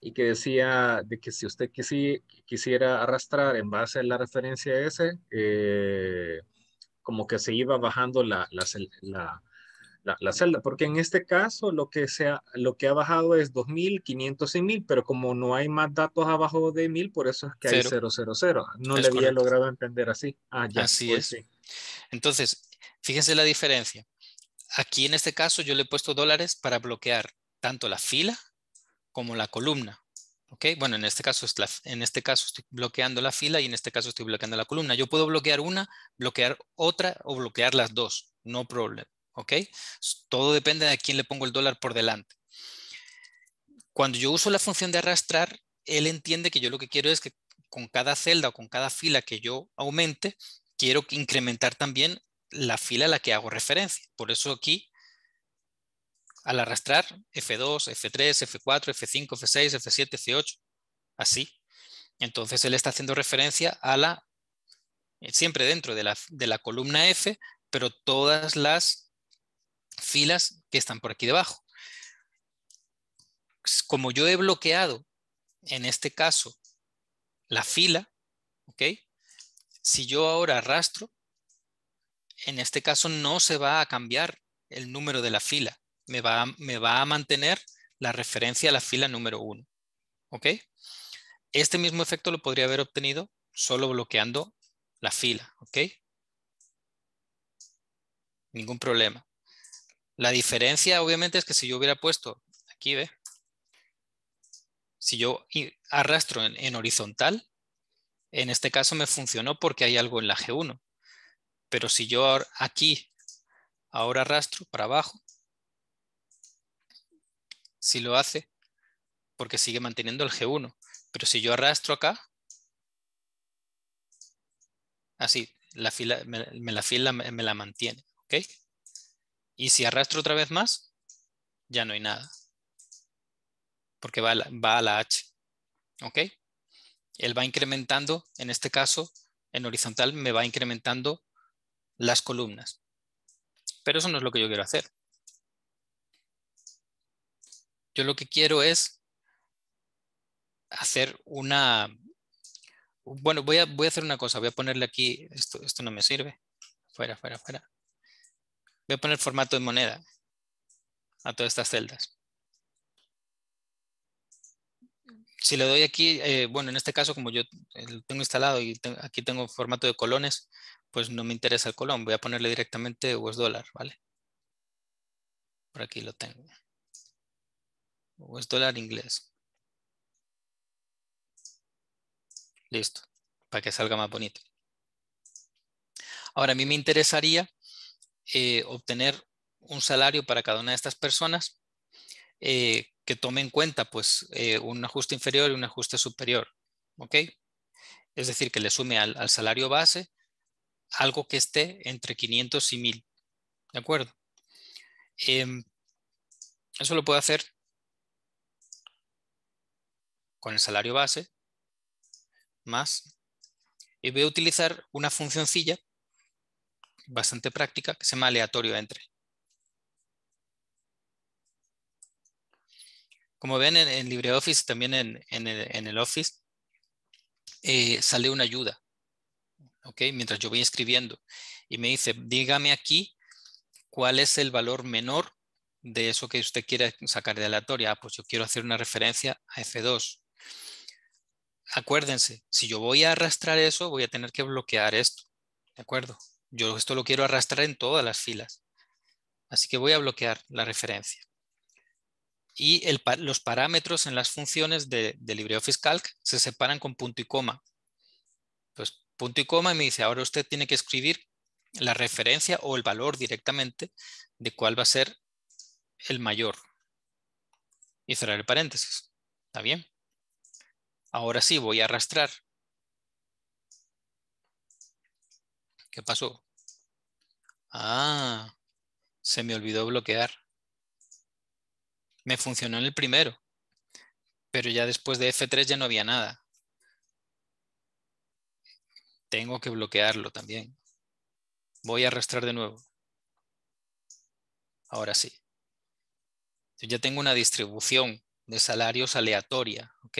y que decía de que si usted quisiera arrastrar en base a la referencia ese, eh, como que se iba bajando la, la, celda, porque en este caso lo que, sea, lo que ha bajado es 2.500 y 1.000, pero como no hay más datos abajo de 1.000, por eso es que hay 000. No le había logrado entender así. Ah, ya, así pues es. Entonces, fíjense la diferencia. Aquí en este caso yo le he puesto dólares para bloquear tanto la fila como la columna. ¿ok? Bueno, en este, caso es en este caso estoy bloqueando la fila y en este caso estoy bloqueando la columna. Yo puedo bloquear una, bloquear otra o bloquear las dos. No problema. ¿ok? Todo depende de a quién le pongo el dólar por delante. Cuando yo uso la función de arrastrar, él entiende que yo lo que quiero es que con cada celda o con cada fila que yo aumente, quiero incrementar también la fila a la que hago referencia. Por eso aquí, al arrastrar F2, F3, F4, F5, F6, F7, F8, así. Entonces él está haciendo referencia a la, eh, siempre dentro de la, de la columna F, pero todas las filas que están por aquí debajo. Pues, como yo he bloqueado, en este caso, la fila, ¿ok? Si yo ahora arrastro, en este caso no se va a cambiar el número de la fila. Me va, a, me va a mantener la referencia a la fila número 1. ¿Ok? Este mismo efecto lo podría haber obtenido solo bloqueando la fila. ¿Ok? Ningún problema. La diferencia obviamente es que si yo hubiera puesto, aquí ve, si yo arrastro en, horizontal, en este caso me funcionó porque hay algo en la G1. Pero si yo aquí ahora arrastro para abajo, si lo hace, porque sigue manteniendo el G1. Pero si yo arrastro acá, así, la fila, me, la fila me, la mantiene. ¿ok? Y si arrastro otra vez más, ya no hay nada. Porque va a la, H. ¿Ok? Él va incrementando, en este caso, en horizontal me va incrementando las columnas. Pero eso no es lo que yo quiero hacer. Yo lo que quiero es hacer una... Bueno, voy a, voy a hacer una cosa. Voy a ponerle aquí... Esto, esto no me sirve. Fuera, fuera, fuera. Voy a poner formato de moneda a todas estas celdas. Si le doy aquí, eh, bueno, en este caso, como yo eh, lo tengo instalado y aquí tengo formato de colones, pues no me interesa el colón. Voy a ponerle directamente US ¿vale? Por aquí lo tengo. US inglés. Listo, para que salga más bonito. Ahora, a mí me interesaría eh, obtener un salario para cada una de estas personas eh, que tome en cuenta pues eh, un ajuste inferior y un ajuste superior. ¿ok? Es decir, que le sume al, al salario base algo que esté entre 500 y 1000. ¿De acuerdo? Em, eso lo puedo hacer con el salario base más y voy a utilizar una funcioncilla bastante práctica que se llama aleatorio entre. Como ven en, LibreOffice, también en, el, Office, eh, sale una ayuda. Mientras yo voy escribiendo. Y me dice, dígame aquí cuál es el valor menor de eso que usted quiere sacar de aleatoria. Ah, pues yo quiero hacer una referencia a F2. Acuérdense, si yo voy a arrastrar eso, voy a tener que bloquear esto. ¿De acuerdo? Yo esto lo quiero arrastrar en todas las filas. Así que voy a bloquear la referencia. Y los parámetros en las funciones de, LibreOffice Calc se separan con punto y coma. Pues punto y coma y me dice, ahora usted tiene que escribir la referencia o el valor directamente de cuál va a ser el mayor. Y cerrar el paréntesis. ¿Está bien? Ahora sí, voy a arrastrar ¿Qué pasó? Ah, se me olvidó bloquear. Me funcionó en el primero, pero ya después de F3 ya no había nada. Tengo que bloquearlo también. Voy a arrastrar de nuevo. Ahora sí. Yo ya tengo una distribución de salarios aleatoria, ¿ok?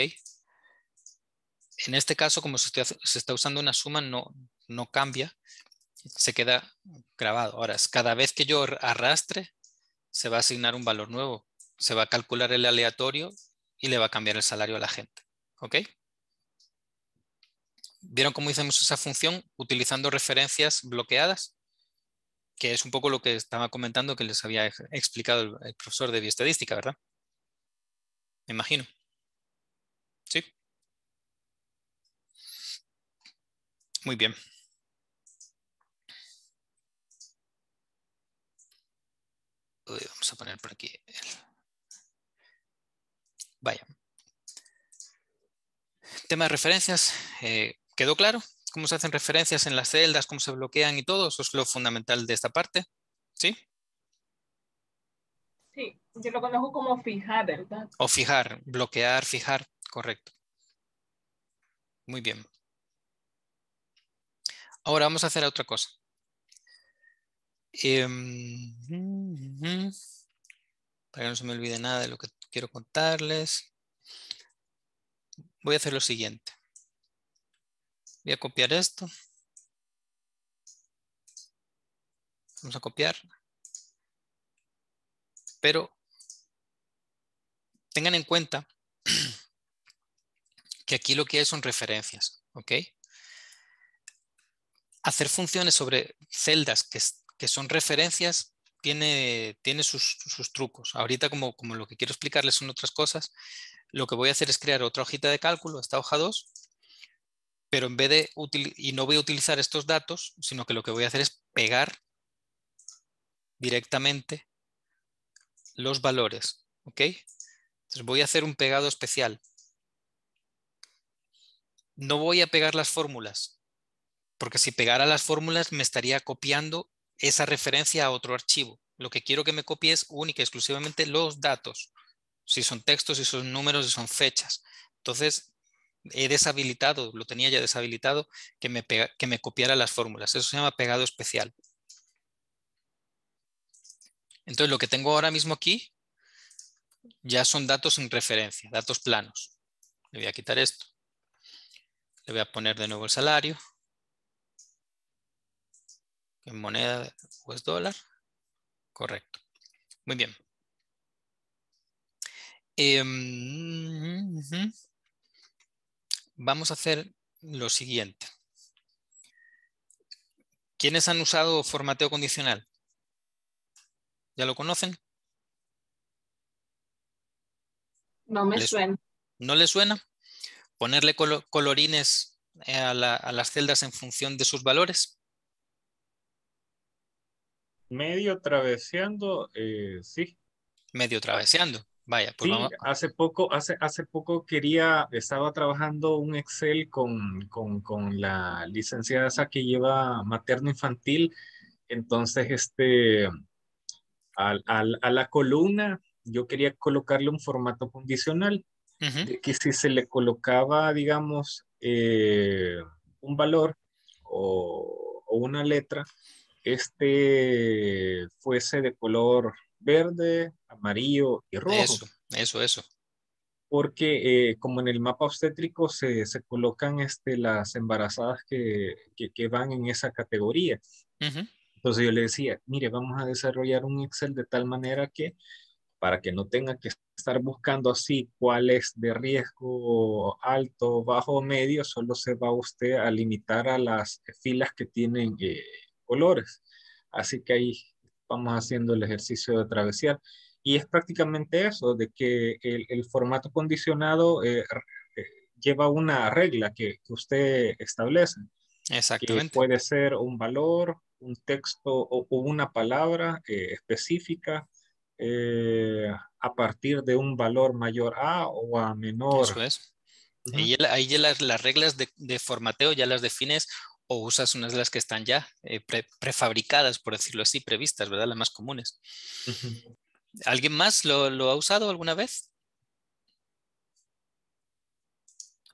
En este caso, como se, está usando una suma, no, no cambia, se queda grabado. Ahora, cada vez que yo arrastre, se va a asignar un valor nuevo. Se va a calcular el aleatorio y le va a cambiar el salario a la gente. ¿Ok? ¿Vieron cómo hicimos esa función utilizando referencias bloqueadas? Que es un poco lo que estaba comentando que les había explicado el, profesor de bioestadística, ¿verdad? Me imagino. ¿Sí? Muy bien. vamos a poner por aquí. Vaya. Tema de referencias. Eh, ¿Quedó claro cómo se hacen referencias en las celdas, cómo se bloquean y todo? Eso es lo fundamental de esta parte. ¿Sí? Sí, yo lo conozco como fijar, ¿verdad? O fijar, bloquear, fijar, correcto. Muy bien. Ahora vamos a hacer otra cosa. Em, para que no se me olvide nada de lo que quiero contarles, voy a hacer lo siguiente. Voy a copiar esto. Vamos a copiar. Pero tengan en cuenta *clears throat* que aquí lo que hay son referencias. ¿ok? Hacer funciones sobre celdas que que son referencias, tiene, tiene sus, trucos. Ahorita, como, como lo que quiero explicarles son otras cosas, lo que voy a hacer es crear otra hojita de cálculo, esta hoja 2, pero en vez de y no voy a utilizar estos datos, sino que lo que voy a hacer es pegar directamente los valores, ¿ok? Entonces voy a hacer un pegado especial. No voy a pegar las fórmulas, porque si pegara las fórmulas me estaría copiando esa referencia a otro archivo. Lo que quiero que me copie es única exclusivamente los datos, si son textos, si son números, si son fechas. Entonces, he deshabilitado, lo tenía ya deshabilitado, que me, que me copiara las fórmulas. Eso se llama pegado especial. Entonces, lo que tengo ahora mismo aquí ya son datos en referencia, datos planos. Le voy a quitar esto. Le voy a poner de nuevo el salario en moneda pues dólar. Correcto. Muy bien. Em, Vamos a hacer lo siguiente. ¿Quiénes han usado formateo condicional? ¿Ya lo conocen? No me suena. ¿No le suena? Ponerle colorines a las celdas en función de sus valores medio traveseando, eh, sí. Medio traveseando, vaya. Pues sí, hace poco, hace, hace poco quería, estaba trabajando un Excel con, la licenciada que lleva materno infantil, entonces este, a la columna yo quería colocarle un formato condicional, que si se le colocaba, digamos, eh, un valor o una letra, este fuese de color verde, amarillo y rojo. Eso, eso, eso. Porque eh, como en el mapa obstétrico se, se colocan este, las embarazadas que, que, van en esa categoría. Entonces yo le decía, mire, vamos a desarrollar un Excel de tal manera que para que no tenga que estar buscando así cuál es de riesgo alto, bajo o medio, solo se va usted a limitar a las filas que tienen eh, colores. Así que ahí vamos haciendo el ejercicio de travesía. Y es prácticamente eso, de que el, formato condicionado eh, eh, lleva una regla que, usted establece. Exactamente. Que puede ser un valor, un texto o, una palabra eh, específica a partir de un valor mayor a o a menor. Eso es. Ahí, las, reglas de, de, formateo ya las defines o usas unas de las que están ya eh, prefabricadas, por decirlo así, previstas, ¿verdad? Las más comunes. ¿Alguien más lo, ha usado alguna vez?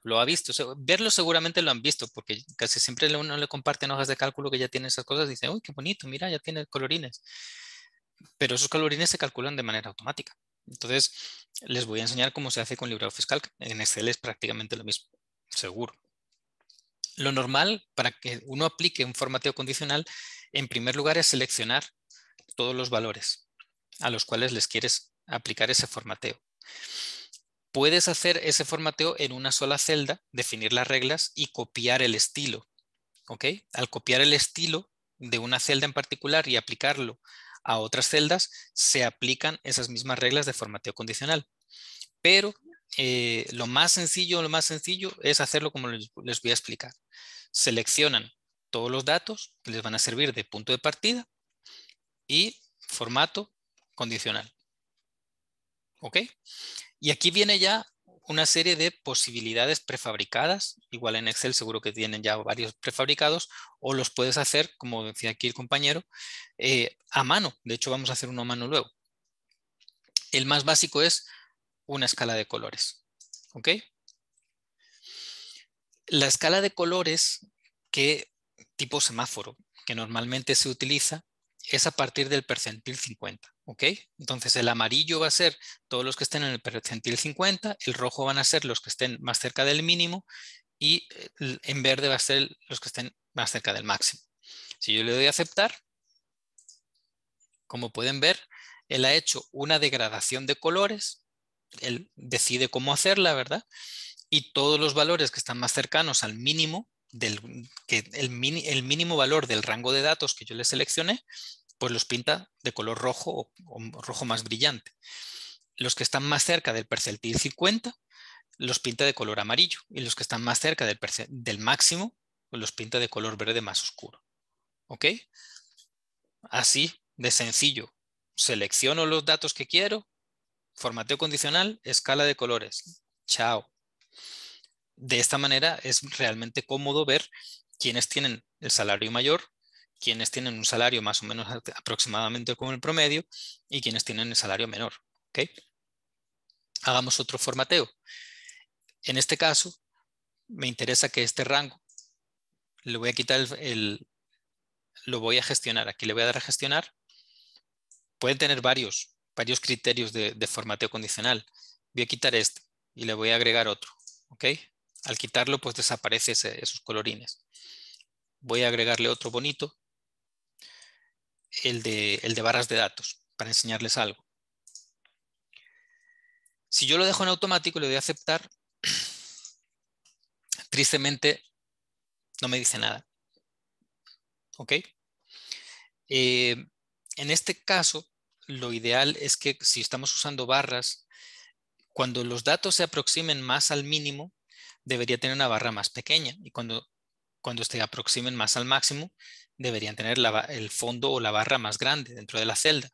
Lo ha visto. verlo seguramente lo han visto, porque casi siempre uno le comparten hojas de cálculo que ya tiene esas cosas y dice, uy, qué bonito, mira, ya tiene colorines. Pero esos colorines se calculan de manera automática. Entonces, les voy a enseñar cómo se hace con LibreOffice Calc. En Excel es prácticamente lo mismo, seguro. Lo normal para que uno aplique un formateo condicional, en primer lugar, es seleccionar todos los valores a los cuales les quieres aplicar ese formateo. Puedes hacer ese formateo en una sola celda, definir las reglas y copiar el estilo. Al copiar el estilo de una celda en particular y aplicarlo a otras celdas, se aplican esas mismas reglas de formateo condicional. Pero eh, lo más sencillo, lo más sencillo es hacerlo como les voy a explicar seleccionan todos los datos que les van a servir de punto de partida y formato condicional. ¿Ok? Y aquí viene ya una serie de posibilidades prefabricadas. Igual en Excel seguro que tienen ya varios prefabricados o los puedes hacer, como decía aquí el compañero, eh, a mano. De hecho, vamos a hacer uno a mano luego. El más básico es una escala de colores. ¿Ok? La escala de colores que tipo semáforo, que normalmente se utiliza, es a partir del percentil 50, ¿ok? Entonces el amarillo va a ser todos los que estén en el percentil 50, el rojo van a ser los que estén más cerca del mínimo y eh, en verde va a ser los que estén más cerca del máximo. Si yo le doy a aceptar, como pueden ver, él ha hecho una degradación de colores, él decide cómo hacerla, ¿verdad? y todos los valores que están más cercanos al mínimo, del, que el, el mínimo valor del rango de datos que yo le seleccioné, pues los pinta de color rojo o, rojo más brillante. Los que están más cerca del percentil 50 los pinta de color amarillo y los que están más cerca del, del máximo pues los pinta de color verde más oscuro. ¿Ok? Así de sencillo. Selecciono los datos que quiero, formateo condicional, escala de colores. Chao de esta manera es realmente cómodo ver quiénes tienen el salario mayor, quiénes tienen un salario más o menos aproximadamente con el promedio y quiénes tienen el salario menor. ¿okay? Hagamos otro formateo. En este caso, me interesa que este rango, le voy a quitar el, lo voy a gestionar. Aquí le voy a dar a gestionar. puede tener varios, varios criterios de, formateo condicional. Voy a quitar este y le voy a agregar otro. ¿okay? Al quitarlo, pues desaparece esos colorines. Voy a agregarle otro bonito, el de, el de barras de datos, para enseñarles algo. Si yo lo dejo en automático y le doy a aceptar, *clears throat* tristemente no me dice nada. ¿Ok? Eh, en este caso, lo ideal es que si estamos usando barras, cuando los datos se aproximen más al mínimo, debería tener una barra más pequeña y cuando, cuando se aproximen más al máximo, deberían tener el fondo o la barra más grande dentro de la celda.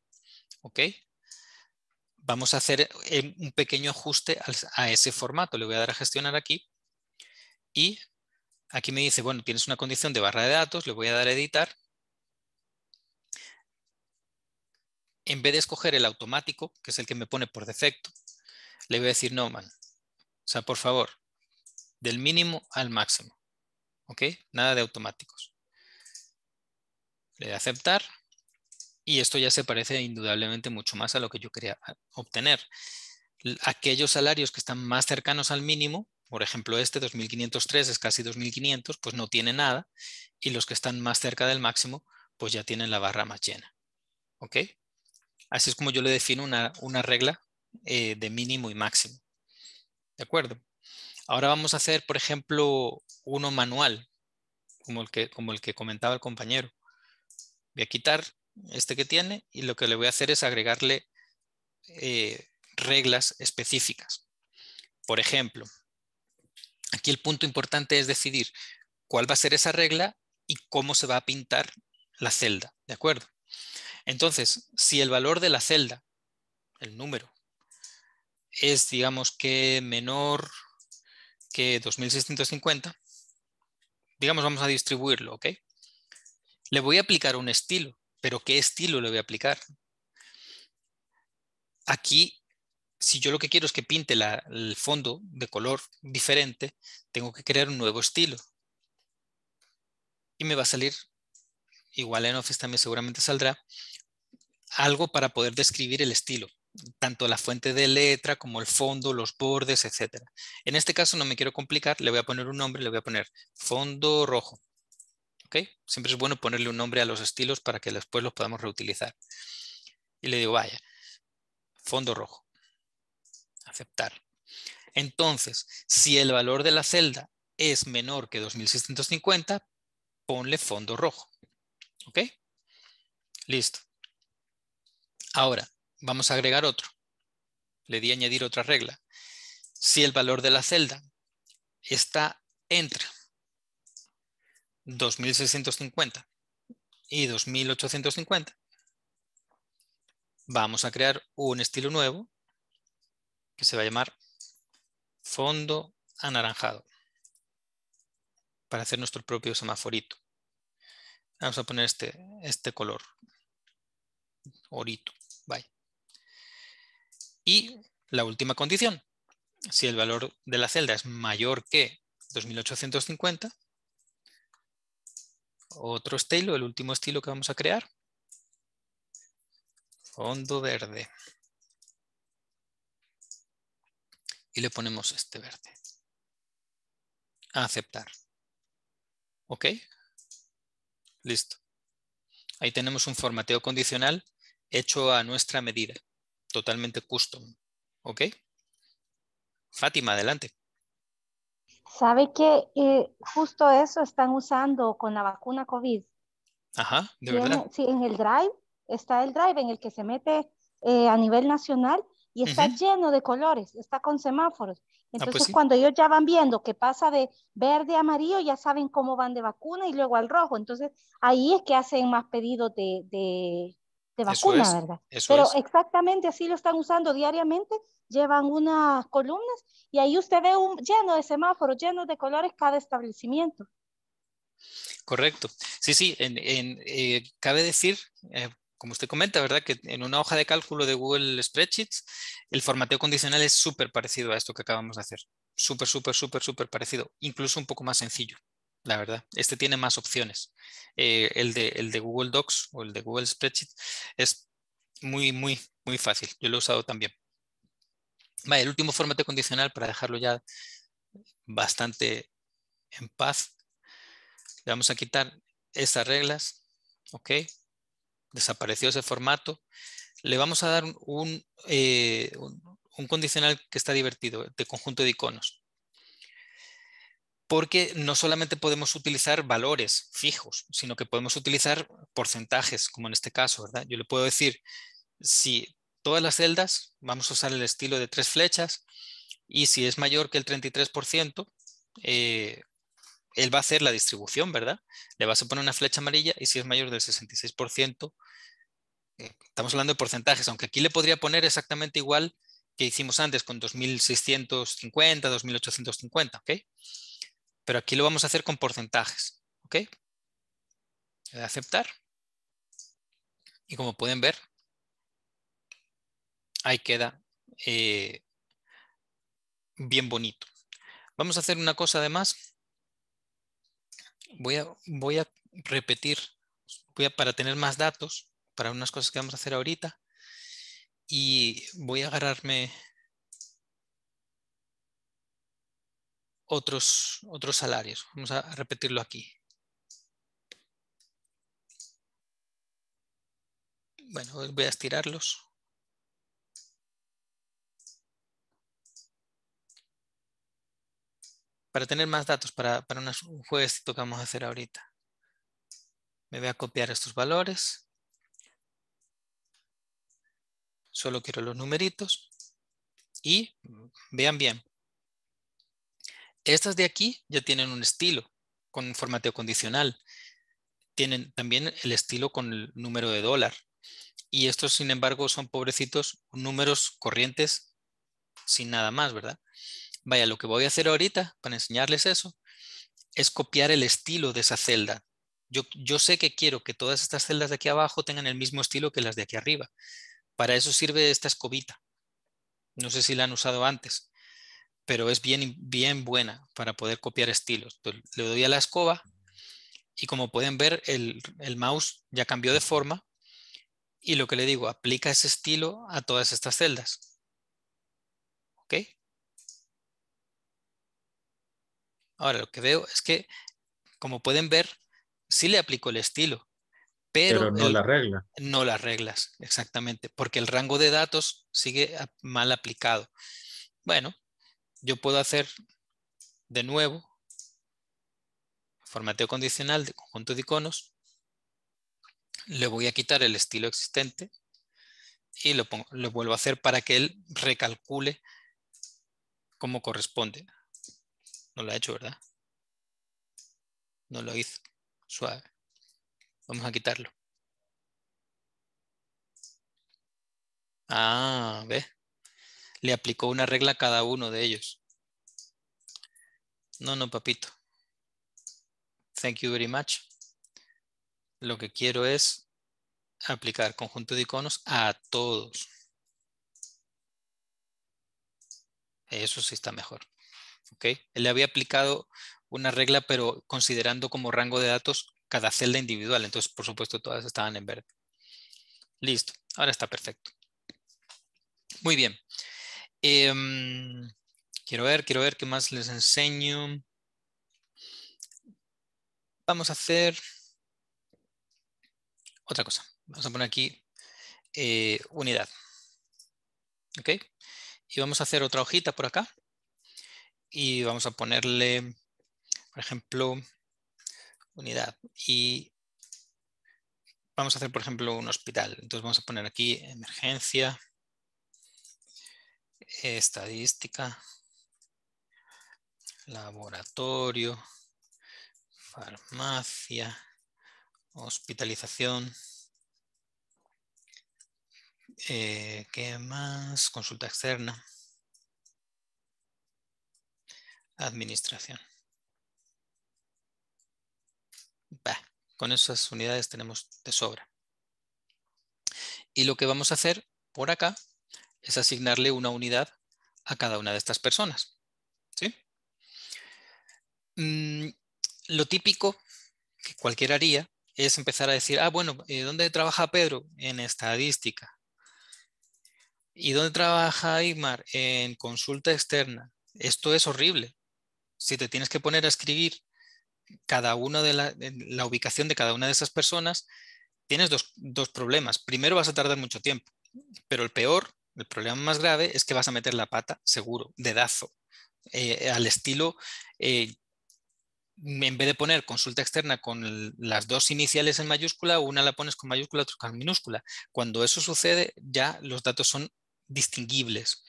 ¿Ok? Vamos a hacer eh, un pequeño ajuste a ese formato. Le voy a dar a gestionar aquí y aquí me dice, bueno, tienes una condición de barra de datos, le voy a dar a editar. En vez de escoger el automático, que es el que me pone por defecto, le voy a decir no, man. O sea, por favor, del mínimo al máximo. ¿Ok? Nada de automáticos. Le a aceptar. Y esto ya se parece indudablemente mucho más a lo que yo quería obtener. Aquellos salarios que están más cercanos al mínimo, por ejemplo este 2503 es casi 2500, pues no tiene nada. Y los que están más cerca del máximo, pues ya tienen la barra más llena. ¿Ok? Así es como yo le defino una, regla eh, de mínimo y máximo. ¿De acuerdo? Ahora vamos a hacer, por ejemplo, uno manual, como el que, como el que comentaba el compañero. Voy a quitar este que tiene y lo que le voy a hacer es agregarle eh, reglas específicas. Por ejemplo, aquí el punto importante es decidir cuál va a ser esa regla y cómo se va a pintar la celda, ¿de acuerdo? Entonces, si el valor de la celda, el número, es digamos que menor que 2650, digamos, vamos a distribuirlo, ¿ok? Le voy a aplicar un estilo, pero ¿qué estilo le voy a aplicar? Aquí, si yo lo que quiero es que pinte el fondo de color diferente, tengo que crear un nuevo estilo. Y me va a salir, igual en Office también seguramente saldrá, algo para poder describir el estilo tanto la fuente de letra como el fondo, los bordes, etc. En este caso no me quiero complicar, le voy a poner un nombre, le voy a poner fondo rojo. ¿Ok? Siempre es bueno ponerle un nombre a los estilos para que después los podamos reutilizar. Y le digo, vaya, fondo rojo. Aceptar. Entonces, si el valor de la celda es menor que 2650, ponle fondo rojo. ¿Ok? Listo. Ahora, vamos a agregar otro. Le di a añadir otra regla. Si el valor de la celda está entre 2650 y 2850, vamos a crear un estilo nuevo que se va a llamar fondo anaranjado para hacer nuestro propio semaforito. Vamos a poner este, este color, orito, bye. Y la última condición, si el valor de la celda es mayor que 2850, otro estilo, el último estilo que vamos a crear, fondo verde. Y le ponemos este verde. aceptar. ¿Ok? Listo. Ahí tenemos un formateo condicional hecho a nuestra medida totalmente custom. ¿Ok? Fátima, adelante. ¿Sabe que eh, justo eso están usando con la vacuna COVID? Ajá, de verdad. sí, en el drive, está el drive en el que se mete eh, a nivel nacional y está lleno de colores, está con semáforos. Ah, pues Entonces, cuando ellos ya van viendo que pasa de verde a amarillo, ya saben cómo van de vacuna y luego al rojo. Entonces, ahí es que hacen más pedidos de, de vacuna, ¿verdad? Pero exactamente así lo están usando diariamente, llevan unas columnas y ahí usted ve un lleno de semáforos, lleno de colores cada establecimiento. Correcto. Sí, sí, eh, cabe decir, eh, como usted comenta, ¿verdad? Que en una hoja de cálculo de Google Spreadsheets, el formateo condicional es súper parecido a esto que acabamos de hacer. Súper, súper, súper, súper parecido. Incluso un poco más sencillo la verdad. Este tiene más opciones. Eh, el, de, Google Docs o el de Google Spreadsheet es muy, muy, muy fácil. Yo lo he usado también. el último formato condicional, para dejarlo ya bastante en paz, le vamos a quitar estas reglas. ¿Ok? Desapareció ese formato. Le vamos a dar un, eh, un condicional que está divertido, de conjunto de iconos porque no solamente podemos utilizar valores fijos, sino que podemos utilizar porcentajes, como en este caso, ¿verdad? Yo le puedo decir, si todas las celdas, vamos a usar el estilo de tres flechas, y si es mayor que el 33%, eh, él va a hacer la distribución, ¿verdad? Le vas a poner una flecha amarilla y si es mayor del 66%, eh, estamos hablando de porcentajes, aunque aquí le podría poner exactamente igual que hicimos antes con 2650, 2850, ¿ok? pero aquí lo vamos a hacer con porcentajes. ¿Ok? De aceptar. Y como pueden ver, ahí queda eh, bien bonito. Vamos a hacer una cosa además. Voy a, voy a repetir para tener más datos, para unas cosas que vamos a hacer ahorita. Y voy a agarrarme otros, otros salarios. Vamos a repetirlo aquí. Bueno, voy a estirarlos. Para tener más datos para, un jueguecito que vamos a hacer ahorita. Me voy a copiar estos valores. Solo quiero los numeritos. Y vean bien, estas de aquí ya tienen un estilo con formateo condicional. Tienen también el estilo con el número de dólar. Y estos, sin embargo, son pobrecitos números corrientes sin nada más, ¿verdad? Vaya, lo que voy a hacer ahorita para enseñarles eso es copiar el estilo de esa celda. Yo, yo, sé que quiero que todas estas celdas de aquí abajo tengan el mismo estilo que las de aquí arriba. Para eso sirve esta escobita. No sé si la han usado antes pero es bien, bien buena para poder copiar estilos. le doy a la escoba y como pueden ver, el, mouse ya cambió de forma y lo que le digo, aplica ese estilo a todas estas celdas. ¿Ok? Ahora lo que veo es que, como pueden ver, sí le aplico el estilo, pero, no la regla. No las reglas, exactamente, porque el rango de datos sigue mal aplicado. Bueno, yo puedo hacer de nuevo formateo condicional de conjunto de iconos. Le voy a quitar el estilo existente y lo, vuelvo a hacer para que él recalcule como corresponde. No lo ha hecho, ¿verdad? No lo hizo. Suave. Vamos a quitarlo. Ah, ve le aplicó una regla a cada uno de ellos. No, no, papito. Thank you very much. Lo que quiero es aplicar conjunto de iconos a todos. Eso sí está mejor. ¿ok? Él le había aplicado una regla, pero considerando como rango de datos cada celda individual. Entonces, por supuesto, todas estaban en verde. Listo. Ahora está perfecto. Muy bien. Em, quiero ver, quiero ver qué más les enseño. Vamos a hacer otra cosa. Vamos a poner aquí eh, unidad. ¿Ok? Y vamos a hacer otra hojita por acá. Y vamos a ponerle, por ejemplo, unidad. Y vamos a hacer, por ejemplo, un hospital. Entonces vamos a poner aquí emergencia estadística, laboratorio, farmacia, hospitalización, eh, ¿qué más? Consulta externa, administración. con esas unidades tenemos de sobra. Y lo que vamos a hacer por acá es asignarle una unidad a cada una de estas personas. ¿sí? Mm, lo típico que cualquiera haría es empezar a decir, ah, bueno, eh, ¿dónde trabaja Pedro? En estadística. ¿Y dónde trabaja Igmar? En consulta externa. Esto es horrible. Si te tienes que poner a escribir cada una de la, ubicación de cada una de esas personas, tienes dos, dos problemas. Primero vas a tardar mucho tiempo, pero el peor el problema más grave es que vas a meter la pata, seguro, dedazo, eh, al estilo, eh, en vez de poner consulta externa con las dos iniciales en mayúscula, una la pones con mayúscula, otra con minúscula. Cuando eso sucede, ya los datos son distinguibles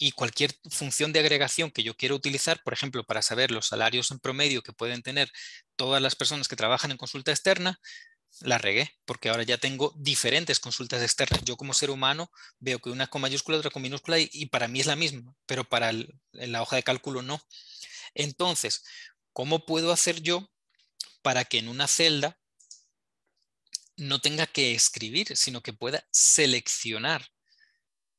y cualquier función de agregación que yo quiero utilizar, por ejemplo, para saber los salarios en promedio que pueden tener todas las personas que trabajan en consulta externa, la regué, porque ahora ya tengo diferentes consultas externas. Yo como ser humano veo que una con mayúscula, otra con minúscula y, para mí es la misma, pero para la hoja de cálculo no. Entonces, ¿cómo puedo hacer yo para que en una celda no tenga que escribir, sino que pueda seleccionar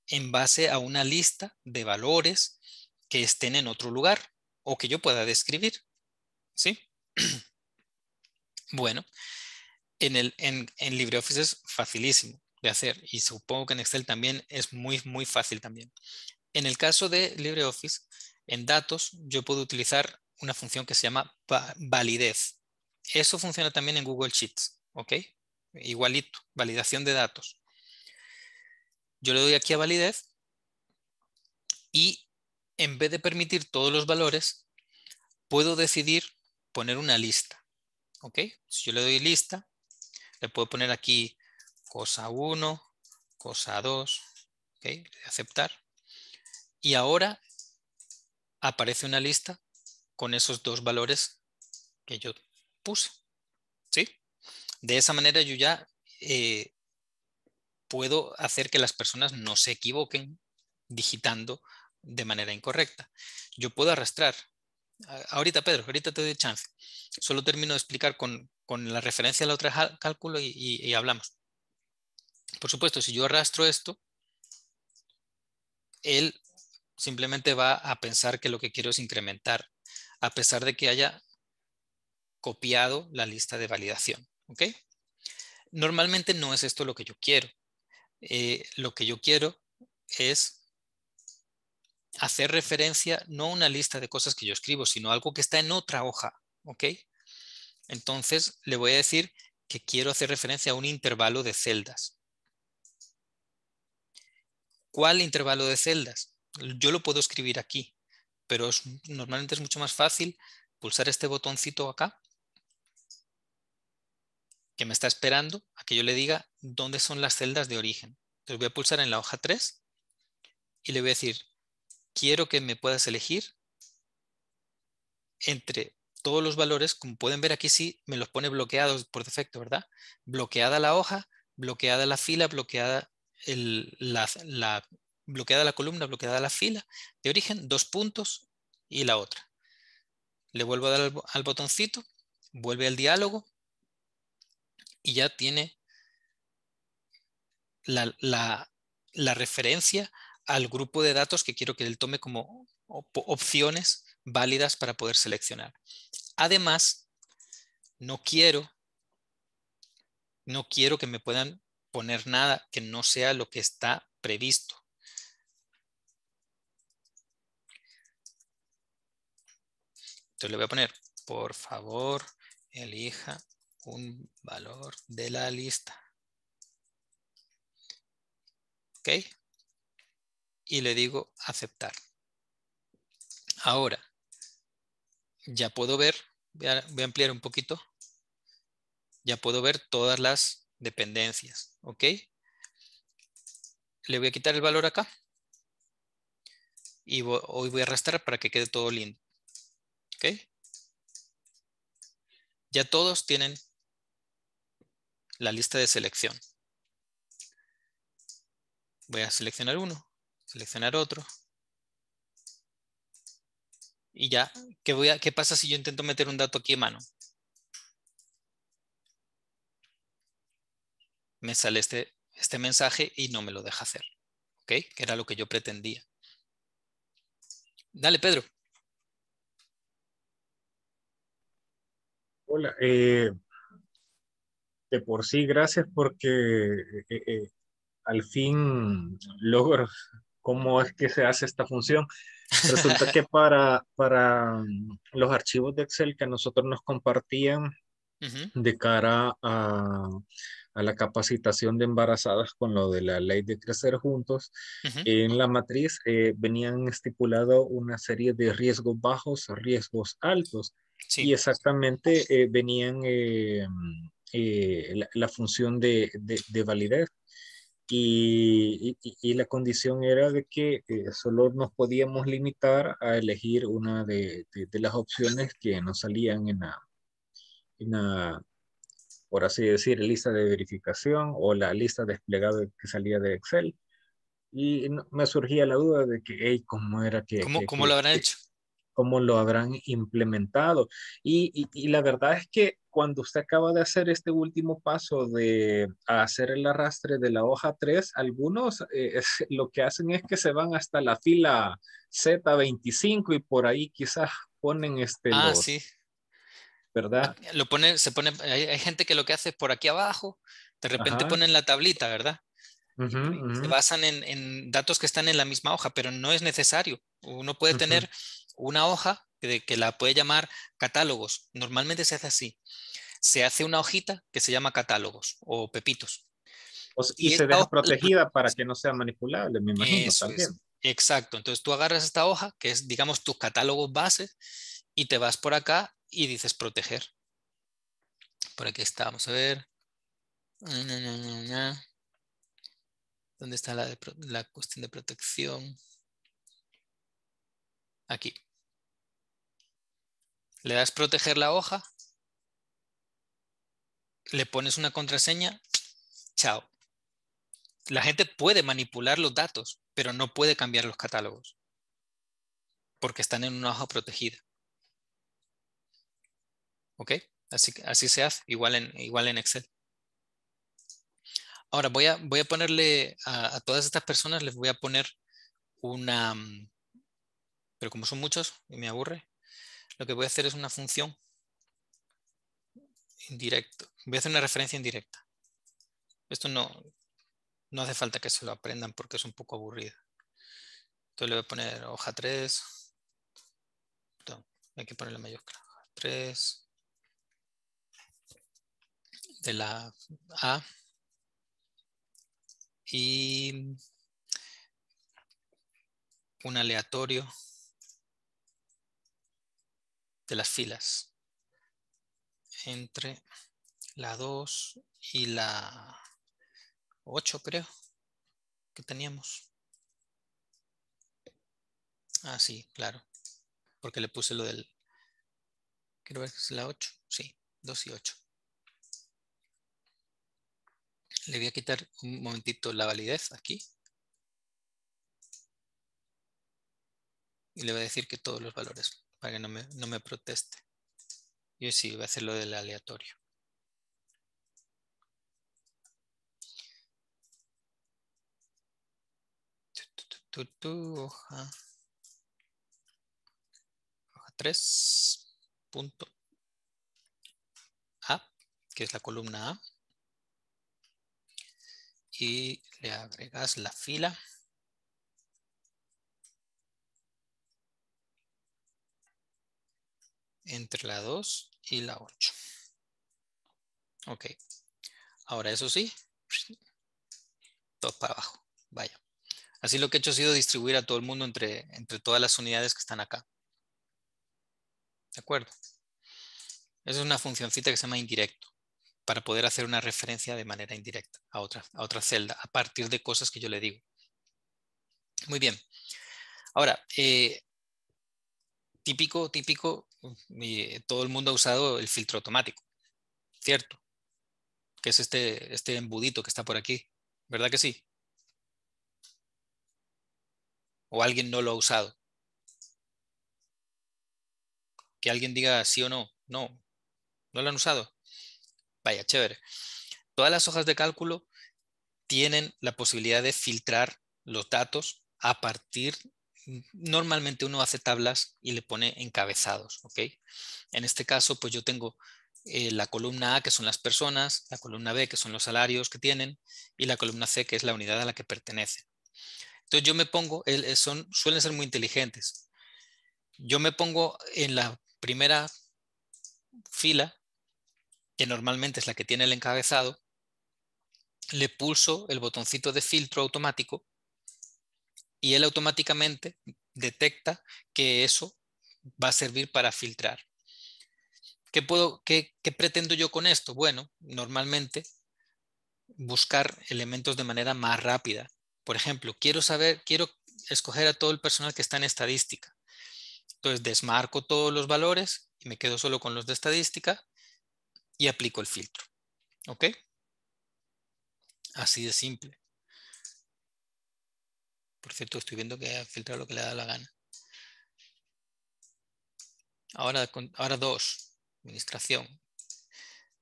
en base a una lista de valores que estén en otro lugar o que yo pueda describir? ¿Sí? *clears throat* Bueno, en, LibreOffice es facilísimo de hacer y supongo que en Excel también es muy, muy fácil también. En el caso de LibreOffice, en datos yo puedo utilizar una función que se llama validez. Eso funciona también en Google Sheets, ¿ok? Igualito, validación de datos. Yo le doy aquí a validez y en vez de permitir todos los valores, puedo decidir poner una lista, ¿ok? Si yo le doy lista, le puedo poner aquí cosa 1, cosa 2, aceptar. Y ahora aparece una lista con esos dos valores que yo puse. ¿Sí? De esa manera yo ya eh, puedo hacer que las personas no se equivoquen digitando de manera incorrecta. Yo puedo arrastrar ahorita Pedro, ahorita te doy chance. Solo termino de explicar con, la referencia la otra cálculo y, hablamos. Por supuesto, si yo arrastro esto, él simplemente va a pensar que lo que quiero es incrementar, a pesar de que haya copiado la lista de validación. ¿ok? Normalmente no es esto lo que yo quiero. Eh, lo que yo quiero es hacer referencia no a una lista de cosas que yo escribo, sino algo que está en otra hoja, ¿ok? Entonces le voy a decir que quiero hacer referencia a un intervalo de celdas. ¿Cuál intervalo de celdas? Yo lo puedo escribir aquí, pero normalmente es mucho más fácil pulsar este botoncito acá, que me está esperando a que yo le diga dónde son las celdas de origen. Entonces voy a pulsar en la hoja 3 y le voy a decir quiero que me puedas elegir entre todos los valores, como pueden ver aquí sí, me los pone bloqueados por defecto, ¿verdad? Bloqueada la hoja, bloqueada la fila, bloqueada, la, bloqueada la columna, bloqueada la fila de origen, dos puntos y la otra. Le vuelvo a dar al, botoncito, vuelve al diálogo y ya tiene la, la referencia al grupo de datos que quiero que él tome como opciones válidas para poder seleccionar. Además, no quiero, no quiero que me puedan poner nada que no sea lo que está previsto. Entonces le voy a poner, por favor, elija un valor de la lista. ¿Ok? y le digo aceptar. Ahora, ya puedo ver, voy a, ampliar un poquito, ya puedo ver todas las dependencias, ¿ok? Le voy a quitar el valor acá y hoy voy a arrastrar para que quede todo lindo, ¿ok? Ya todos tienen la lista de selección. Voy a seleccionar uno seleccionar otro. Y ya, ¿qué, voy a, ¿qué pasa si yo intento meter un dato aquí en mano? Me sale este, este mensaje y no me lo deja hacer. ¿Ok? Que era lo que yo pretendía. Dale, Pedro. Hola. Eh, de por sí, gracias porque eh, eh, al fin logro cómo es que se hace esta función. Resulta *laughs* que para, para mm, los archivos de Excel que nosotros nos compartían de cara a, a, la capacitación de embarazadas con lo de la ley de crecer juntos, en la matriz eh, venían estipulado una serie de riesgos bajos, riesgos altos. Y exactamente eh, venían eh, mm, la, función de, de, de validez y, y, la condición era de que eh, solo nos podíamos limitar a elegir una de, de, las opciones que nos salían en la, en la, por así decir, lista de verificación o la lista desplegable que salía de Excel. Y me surgía la duda de que, ¿cómo era que... ¿Cómo, lo habrán hecho? cómo lo habrán implementado. Y, la verdad es que cuando usted acaba de hacer este último paso de hacer el arrastre de la hoja 3, algunos eh, *laughs* lo que hacen es que se van hasta la fila Z25 y por ahí quizás ponen este... Ah, sí. ¿Verdad? Ah, lo pone, se pone, hay, gente que lo que hace es por aquí abajo, de repente ponen la tablita, ¿verdad? Se basan en, datos que están en la misma hoja, pero no es necesario. Uno puede tener una hoja que, la puede llamar catálogos. Normalmente se hace así. Se hace una hojita que se llama catálogos o pepitos. y, se deja protegida para que no sea manipulable, me Exacto. Entonces tú agarras esta hoja, que es, digamos, tus catálogos base, y te vas por acá y dices proteger. Por aquí está, vamos a ver. ¿Dónde está la, la cuestión de protección? Aquí le das proteger la hoja, le pones una contraseña, chao. La gente puede manipular los datos, pero no puede cambiar los catálogos porque están en una hoja protegida. ¿Ok? Así, así se hace, igual en, igual en Excel. Ahora voy a, voy a ponerle a, a, todas estas personas, les voy a poner una... Mm, pero como son muchos y me aburre, lo que voy a hacer es una función indirecta. Voy a hacer una referencia indirecta. Esto no, hace falta que se lo aprendan porque es un poco aburrido. Entonces le voy a poner hoja 3. hay que ponerle mayúscula. 3 de la A. Y un aleatorio de las filas entre la 2 y la 8 creo que teníamos. Ah, sí, claro. Porque le puse lo del... Quiero ver si es la 8. Sí, 2 y 8. Le voy a quitar un momentito la validez aquí. Y le voy a decir que todos los valores para que no me, proteste. Yo sí voy a hacer lo del aleatorio. Tu, hoja. Hoja 3. Punto. A, que es la columna A. Y le agregas la fila. entre la 2 y la 8. Ok. Ahora eso sí, todo para abajo. Vaya. Así lo que he hecho ha sido distribuir a todo el mundo entre, entre todas las unidades que están acá. ¿De acuerdo? Esa es una funcioncita que se llama indirecto para poder hacer una referencia de manera indirecta a otra, a otra celda a partir de cosas que yo le digo. Muy bien. Ahora, eh, típico, típico, y eh, todo el mundo ha usado el filtro automático, ¿cierto? Que es este, este embudito que está por aquí, ¿verdad que sí? O alguien no lo ha usado. Que alguien diga sí o no. No, no lo han usado. Vaya, chévere. Todas las hojas de cálculo tienen la posibilidad de filtrar los datos a partir normalmente uno hace tablas y le pone encabezados, ¿ok? En este caso, pues yo tengo eh, la columna A, que son las personas, la columna B, que son los salarios que tienen, y la columna C, que es la unidad a la que pertenecen. Entonces yo me pongo, eh, son, suelen ser muy inteligentes. Yo me pongo en la primera fila, que normalmente es la que tiene el encabezado, le pulso el botoncito de filtro automático y él automáticamente detecta que eso va a servir para filtrar. ¿Qué, puedo, qué, pretendo yo con esto? Bueno, normalmente buscar elementos de manera más rápida. Por ejemplo, quiero saber, quiero escoger a todo el personal que está en estadística. Entonces desmarco todos los valores y me quedo solo con los de estadística y aplico el filtro. ¿Ok? Así de simple. Por cierto, estoy viendo que ha filtrado lo que le da la gana. Ahora, ahora dos, administración.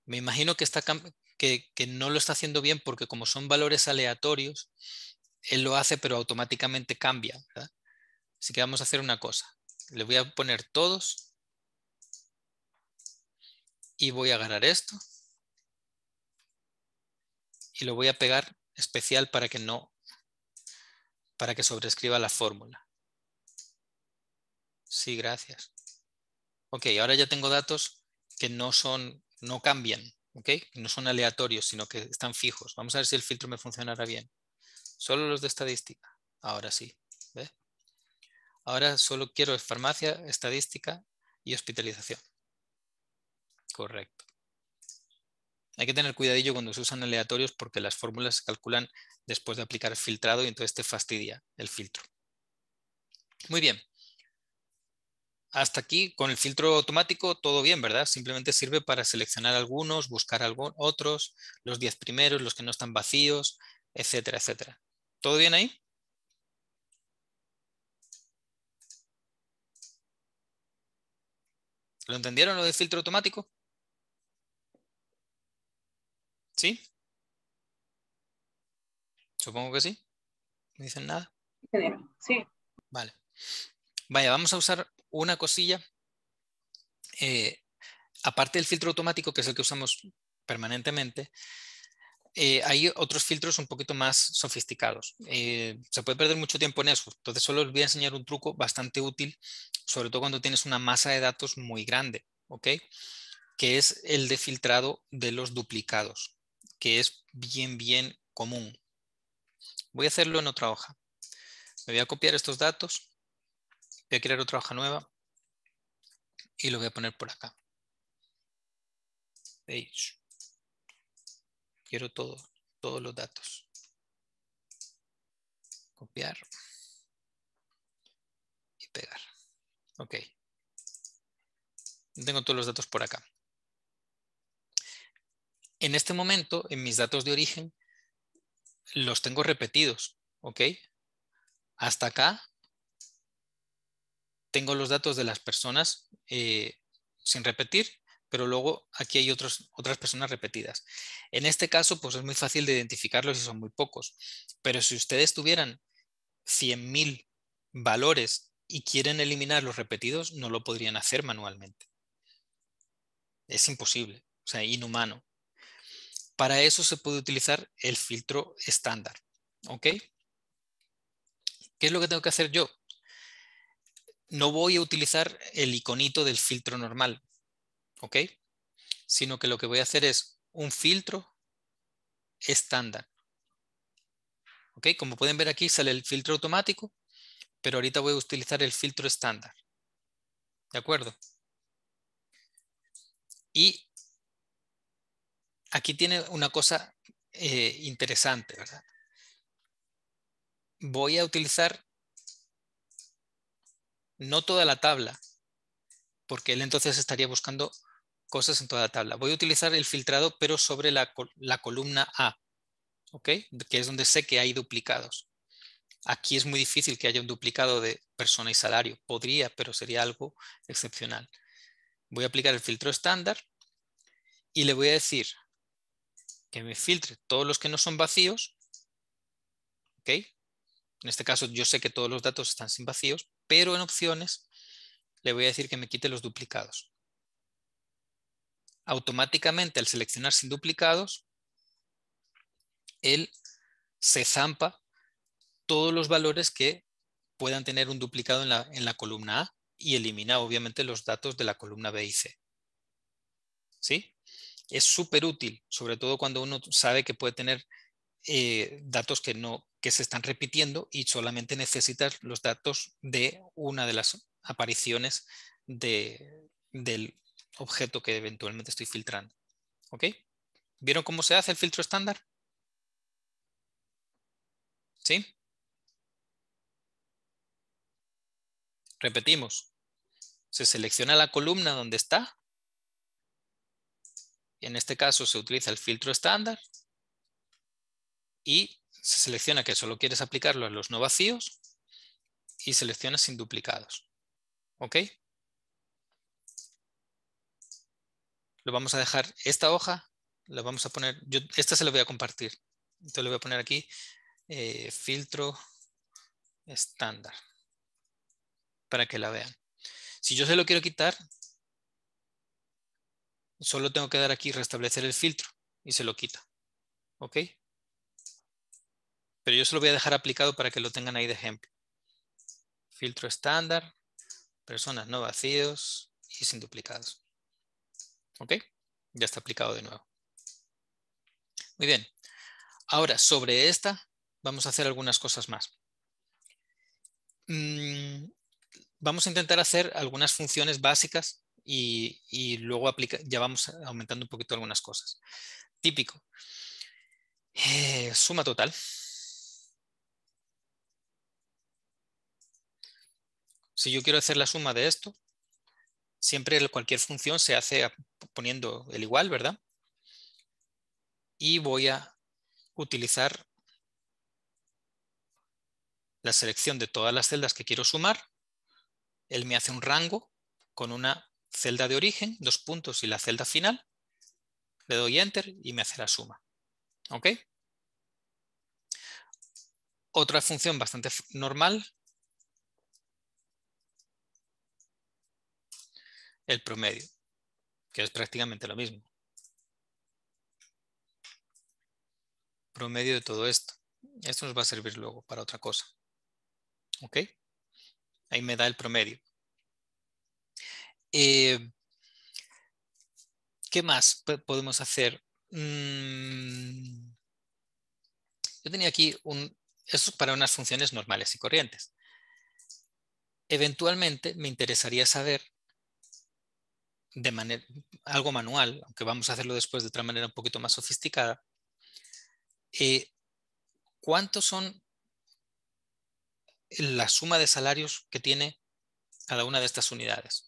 Me imagino que, está, que, no lo está haciendo bien porque como son valores aleatorios, él lo hace pero automáticamente cambia. Así que vamos a hacer una cosa. Le voy a poner todos y voy a agarrar esto y lo voy a pegar especial para que no para que sobrescriba la fórmula. Sí, gracias. Ok, ahora ya tengo datos que no son, no cambian, ok, no son aleatorios, sino que están fijos. Vamos a ver si el filtro me funcionará bien. Solo los de estadística. Ahora sí. Ahora solo quiero farmacia, estadística y hospitalización. Correcto. Hay que tener cuidadillo cuando se usan aleatorios porque las fórmulas se calculan después de aplicar el filtrado y entonces te fastidia el filtro. Muy bien. Hasta aquí, con el filtro automático, todo bien, ¿verdad? Simplemente sirve para seleccionar algunos, buscar otros, los 10 primeros, los que no están vacíos, etcétera, etcétera. ¿Todo bien ahí? ¿Lo entendieron lo del filtro automático? ¿Sí? Supongo que sí. ¿Me dicen nada? Sí. Vale. Vaya, vamos a usar una cosilla. Eh, aparte del filtro automático, que es el que usamos permanentemente, eh, hay otros filtros un poquito más sofisticados. Eh, se puede perder mucho tiempo en eso. Entonces, solo os voy a enseñar un truco bastante útil, sobre todo cuando tienes una masa de datos muy grande, ¿ok? Que es el de filtrado de los duplicados que es bien, bien común. Voy a hacerlo en otra hoja. Me voy a copiar estos datos, voy a crear otra hoja nueva y lo voy a poner por acá. Page. Quiero todo, todos los datos. Copiar. Y pegar. Ok. Tengo todos los datos por acá. En este momento, en mis datos de origen, los tengo repetidos, ¿ok? Hasta acá tengo los datos de las personas eh, sin repetir, pero luego aquí hay otras personas repetidas. En este caso, pues es muy fácil de identificarlos y son muy pocos. Pero si ustedes tuvieran 100.000 valores y quieren eliminar los repetidos, no lo podrían hacer manualmente. Es imposible, o sea, inhumano. Para eso se puede utilizar el filtro estándar. ¿Ok? ¿Qué es lo que tengo que hacer yo? No voy a utilizar el iconito del filtro normal. ¿Ok? Sino que lo que voy a hacer es un filtro estándar. ¿Ok? Como pueden ver aquí sale el filtro automático, pero ahorita voy a utilizar el filtro estándar. ¿De acuerdo? Y aquí tiene una cosa eh, interesante, ¿verdad? Voy a utilizar no toda la tabla, porque él entonces estaría buscando cosas en toda la tabla. Voy a utilizar el filtrado, pero sobre la, la columna A, ¿ok? Que es donde sé que hay duplicados. Aquí es muy difícil que haya un duplicado de persona y salario. Podría, pero sería algo excepcional. Voy a aplicar el filtro estándar y le voy a decir que me filtre todos los que no son vacíos. ¿Ok? En este caso yo sé que todos los datos están sin vacíos, pero en opciones le voy a decir que me quite los duplicados. Automáticamente al seleccionar sin duplicados, él se zampa todos los valores que puedan tener un duplicado en la, en la columna A y elimina obviamente los datos de la columna B y C. ¿Sí? es súper útil, sobre todo cuando uno sabe que puede tener eh, datos que, no, que se están repitiendo y solamente necesitas los datos de una de las apariciones del objeto que eventualmente estoy filtrando. ¿Ok? ¿Vieron cómo se hace el filtro estándar? ¿Sí? Repetimos. Se selecciona la columna donde está en este caso se utiliza el filtro estándar y se selecciona que solo quieres aplicarlo a los no vacíos y selecciona sin duplicados. ¿Ok? Lo vamos a dejar, esta hoja la vamos a poner, yo esta se la voy a compartir. Entonces le voy a poner aquí eh, filtro estándar para que la vean. Si yo se lo quiero quitar, Solo tengo que dar aquí restablecer el filtro y se lo quita. ¿Ok? Pero yo se lo voy a dejar aplicado para que lo tengan ahí de ejemplo. Filtro estándar, personas no vacíos y sin duplicados. ¿Ok? Ya está aplicado de nuevo. Muy bien. Ahora, sobre esta, vamos a hacer algunas cosas más. Mm, vamos a intentar hacer algunas funciones básicas y, luego aplica, ya vamos aumentando un poquito algunas cosas. Típico. Eh, suma total. Si yo quiero hacer la suma de esto, siempre cualquier función se hace poniendo el igual, ¿verdad? Y voy a utilizar la selección de todas las celdas que quiero sumar. Él me hace un rango con una celda de origen, dos puntos y la celda final. Le doy Enter y me hace la suma. ¿Ok? Otra función bastante normal. El promedio, que es prácticamente lo mismo. Promedio de todo esto. Esto nos va a servir luego para otra cosa. ¿Ok? Ahí me da el promedio. Eh, ¿Qué más podemos hacer? Mm, yo tenía aquí un... Esto es para unas funciones normales y corrientes. Eventualmente me interesaría saber de manera, algo manual, aunque vamos a hacerlo después de otra manera un poquito más sofisticada, eh, ¿cuántos son la suma de salarios que tiene cada una de estas unidades?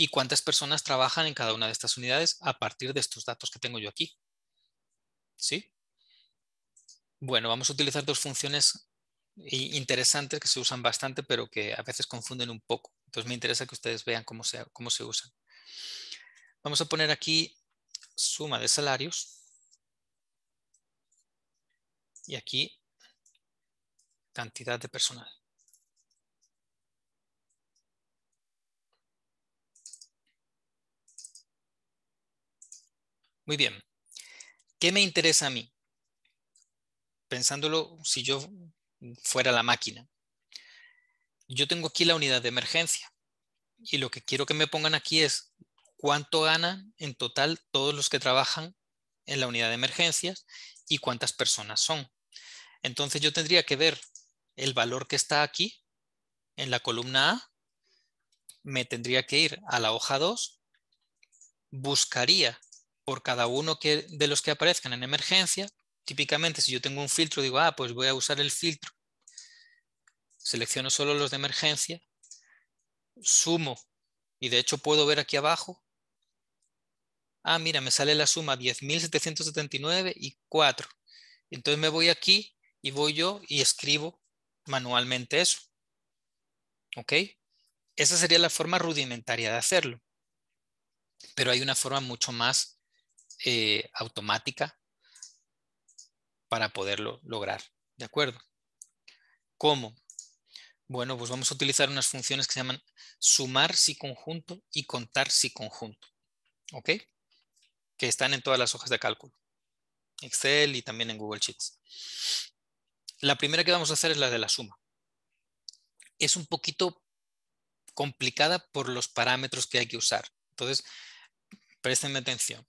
y cuántas personas trabajan en cada una de estas unidades a partir de estos datos que tengo yo aquí. ¿Sí? Bueno, vamos a utilizar dos funciones interesantes que se usan bastante, pero que a veces confunden un poco. Entonces me interesa que ustedes vean cómo se, cómo se usan. Vamos a poner aquí suma de salarios. Y aquí cantidad de personal. Muy bien. ¿Qué me interesa a mí? Pensándolo si yo fuera la máquina. Yo tengo aquí la unidad de emergencia y lo que quiero que me pongan aquí es cuánto ganan en total todos los que trabajan en la unidad de emergencias y cuántas personas son. Entonces yo tendría que ver el valor que está aquí en la columna A, me tendría que ir a la hoja 2, buscaría por cada uno que, de los que aparezcan en emergencia, típicamente si yo tengo un filtro, digo, ah, pues voy a usar el filtro, selecciono solo los de emergencia, sumo, y de hecho puedo ver aquí abajo, ah, mira, me sale la suma 10.779 y 4. Entonces me voy aquí y voy yo y escribo manualmente eso. ¿Ok? Esa sería la forma rudimentaria de hacerlo. Pero hay una forma mucho más eh, automática para poderlo lograr. ¿De acuerdo? ¿Cómo? Bueno, pues vamos a utilizar unas funciones que se llaman sumar si conjunto y contar si conjunto. ¿Ok? Que están en todas las hojas de cálculo. Excel y también en Google Sheets. La primera que vamos a hacer es la de la suma. Es un poquito complicada por los parámetros que hay que usar. Entonces, prestenme atención.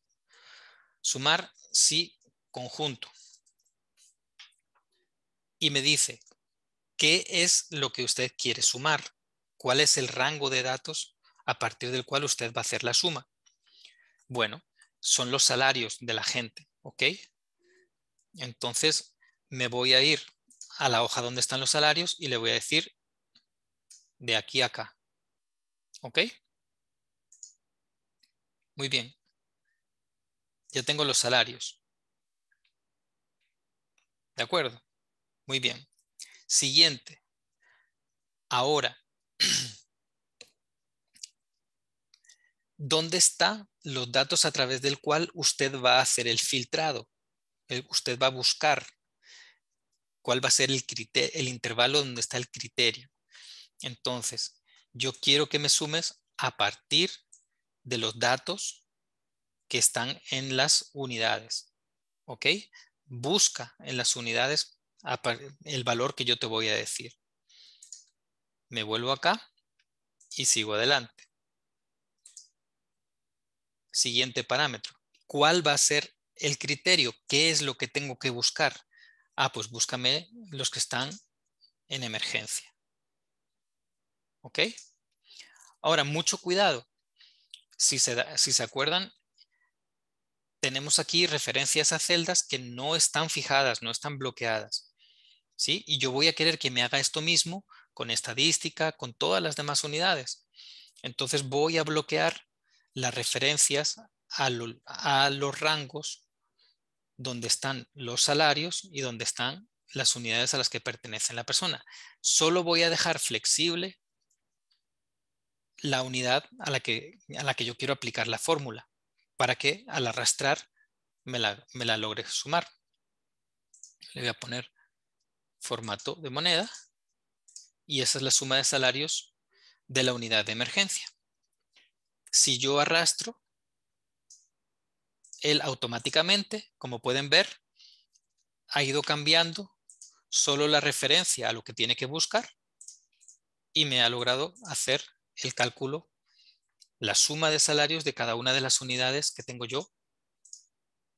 Sumar sí conjunto. Y me dice, ¿qué es lo que usted quiere sumar? ¿Cuál es el rango de datos a partir del cual usted va a hacer la suma? Bueno, son los salarios de la gente, ¿ok? Entonces me voy a ir a la hoja donde están los salarios y le voy a decir de aquí a acá, ¿ok? Muy bien ya tengo los salarios. ¿De acuerdo? Muy bien. Siguiente. Ahora, *clears throat* ¿dónde están los datos a través del cual usted va a hacer el filtrado? Usted va a buscar cuál va a ser el, el intervalo donde está el criterio. Entonces, yo quiero que me sumes a partir de los datos que están en las unidades. ¿Ok? Busca en las unidades el valor que yo te voy a decir. Me vuelvo acá y sigo adelante. Siguiente parámetro. ¿Cuál va a ser el criterio? ¿Qué es lo que tengo que buscar? Ah, pues búscame los que están en emergencia. ¿Ok? Ahora, mucho cuidado. Si se, si se acuerdan, tenemos aquí referencias a celdas que no están fijadas, no están bloqueadas. ¿sí? Y yo voy a querer que me haga esto mismo con estadística, con todas las demás unidades. Entonces voy a bloquear las referencias a, los rangos donde están los salarios y donde están las unidades a las que pertenece la persona. Solo voy a dejar flexible la unidad a la que, a la que yo quiero aplicar la fórmula para que al arrastrar me la, logre sumar. Le voy a poner formato de moneda y esa es la suma de salarios de la unidad de emergencia. Si yo arrastro, él automáticamente, como pueden ver, ha ido cambiando solo la referencia a lo que tiene que buscar y me ha logrado hacer el cálculo la suma de salarios de cada una de las unidades que tengo yo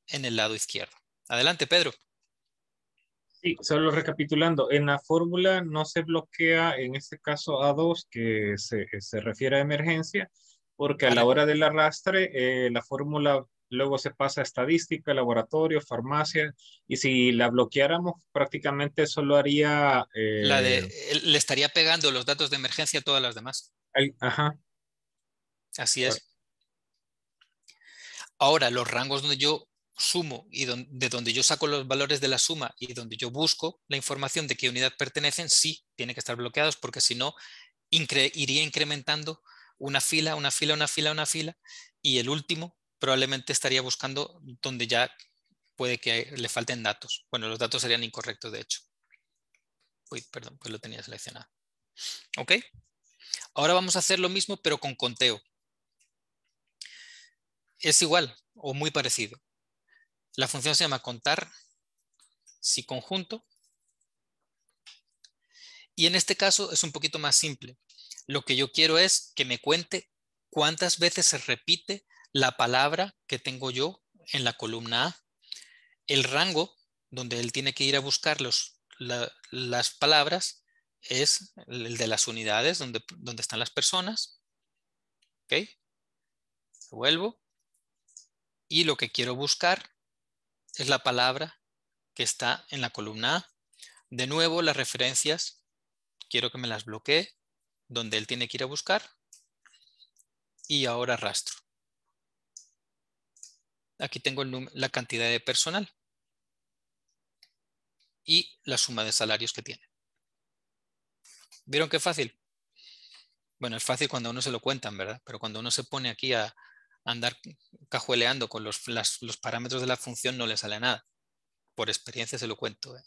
en el lado izquierdo. Adelante, Pedro. Sí, solo recapitulando, en la fórmula no se bloquea en este caso A2 que se, refiere a emergencia, porque a la hora del arrastre eh, la fórmula luego se pasa a estadística, laboratorio, farmacia, y si la bloqueáramos prácticamente solo haría... la de, eh, le estaría pegando los datos de emergencia a todas las demás. ajá, Así es. Ahora, los rangos donde yo sumo y de donde yo saco los valores de la suma y donde yo busco la información de qué unidad pertenecen, sí, tienen que estar bloqueados porque si no, iría incrementando una fila, una fila, una fila, una fila y el último probablemente estaría buscando donde ya puede que le falten datos. Bueno, los datos serían incorrectos de hecho. Uy, perdón, pues lo tenía seleccionado. ¿Ok? Ahora vamos a hacer lo mismo pero con conteo es igual o muy parecido. La función se llama contar, si conjunto. Y en este caso es un poquito más simple. Lo que yo quiero es que me cuente cuántas veces se repite la palabra que tengo yo en la columna A, el rango donde él tiene que ir a buscar los, las palabras es el de las unidades donde, donde están las personas. ¿Ok? Vuelvo y lo que quiero buscar es la palabra que está en la columna A. De nuevo, las referencias, quiero que me las bloquee donde él tiene que ir a buscar. Y ahora arrastro. Aquí tengo la cantidad de personal y la suma de salarios que tiene. ¿Vieron qué fácil? Bueno, es fácil cuando uno se lo cuentan, ¿verdad? Pero cuando uno se pone aquí a, andar cajueleando con los, parámetros de la función no le sale nada. Por experiencia se lo cuento. ¿eh?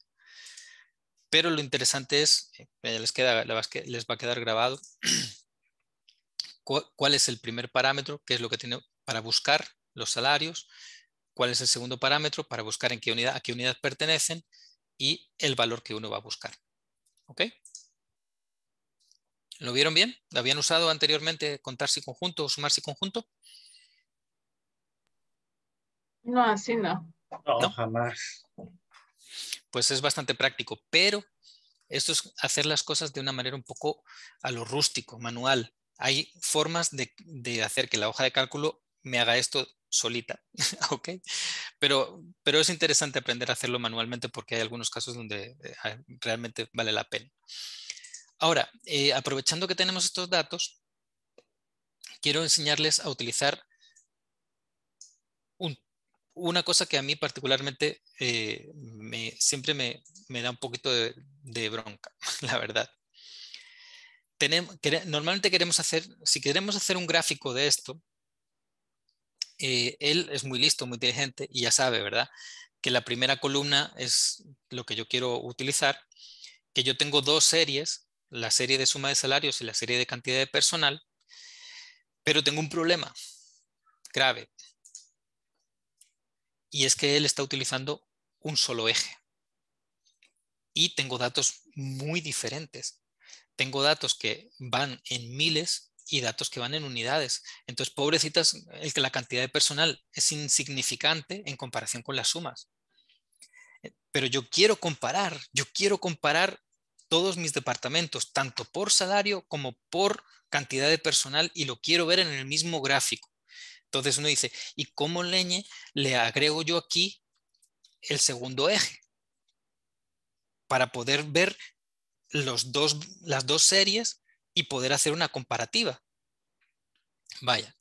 Pero lo interesante es, eh, les, queda, les va a quedar grabado, *clears throat* cuál es el primer parámetro, qué es lo que tiene para buscar los salarios, cuál es el segundo parámetro para buscar en qué unidad, a qué unidad pertenecen y el valor que uno va a buscar. ¿Ok? ¿Lo vieron bien? ¿Lo habían usado anteriormente contar si conjunto o sumar si conjunto? No, así no. no. jamás. Pues es bastante práctico, pero esto es hacer las cosas de una manera un poco a lo rústico, manual. Hay formas de, hacer que la hoja de cálculo me haga esto solita, *laughs* ¿ok? Pero, pero es interesante aprender a hacerlo manualmente porque hay algunos casos donde eh, realmente vale la pena. Ahora, eh, aprovechando que tenemos estos datos, quiero enseñarles a utilizar una cosa que a mí particularmente eh, siempre me, da un poquito de, bronca, *laughs* la verdad. normalmente queremos hacer, si queremos hacer un gráfico de esto, eh, él es muy listo, muy inteligente y ya sabe, ¿verdad? Que la primera columna es lo que yo quiero utilizar, que yo tengo dos series, la serie de suma de salarios y la serie de cantidad de personal, pero tengo un problema grave y es que él está utilizando un solo eje. Y tengo datos muy diferentes. Tengo datos que van en miles y datos que van en unidades. Entonces, pobrecitas, el que la cantidad de personal es insignificante en comparación con las sumas. Pero yo quiero comparar, yo quiero comparar todos mis departamentos, tanto por salario como por cantidad de personal, y lo quiero ver en el mismo gráfico. Entonces uno dice, ¿y cómo leñe le agrego yo aquí el segundo eje? Para poder ver los dos, las dos series y poder hacer una comparativa. Vaya,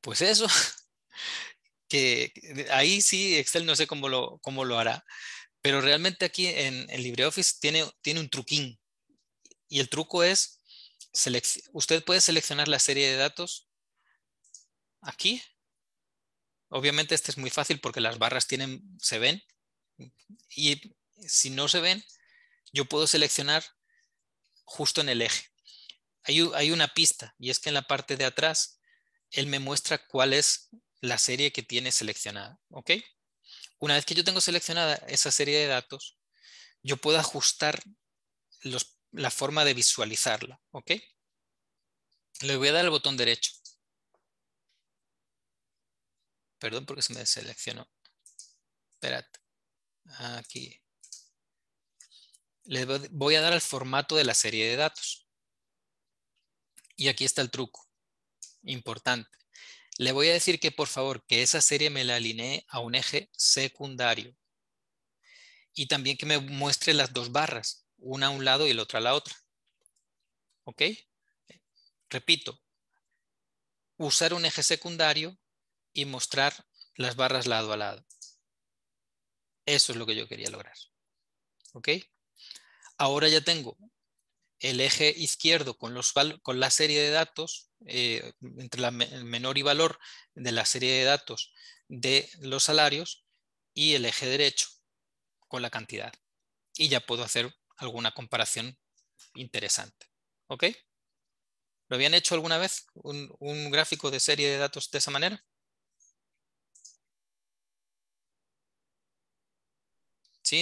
pues eso, *laughs* que ahí sí Excel no sé cómo lo, cómo lo hará, pero realmente aquí en, LibreOffice tiene, tiene un truquín. Y el truco es, usted puede seleccionar la serie de datos aquí. Obviamente este es muy fácil porque las barras tienen, se ven y si no se ven, yo puedo seleccionar justo en el eje. Hay, una pista y es que en la parte de atrás él me muestra cuál es la serie que tiene seleccionada. ¿ok? Una vez que yo tengo seleccionada esa serie de datos, yo puedo ajustar la forma de visualizarla. ¿ok? Le voy a dar el botón derecho Perdón porque se me seleccionó. Esperad. Aquí. Le voy a dar al formato de la serie de datos. Y aquí está el truco. Importante. Le voy a decir que por favor que esa serie me la alinee a un eje secundario. Y también que me muestre las dos barras. Una a un lado y la otra a la otra. ¿Ok? Repito. Usar un eje secundario y mostrar las barras lado a lado. Eso es lo que yo quería lograr. ¿Ok? Ahora ya tengo el eje izquierdo con, los, con la serie de datos, eh, entre el menor y valor de la serie de datos de los salarios y el eje derecho con la cantidad. Y ya puedo hacer alguna comparación interesante. ¿Ok? ¿Lo habían hecho alguna vez? ¿Un, un gráfico de serie de datos de esa manera?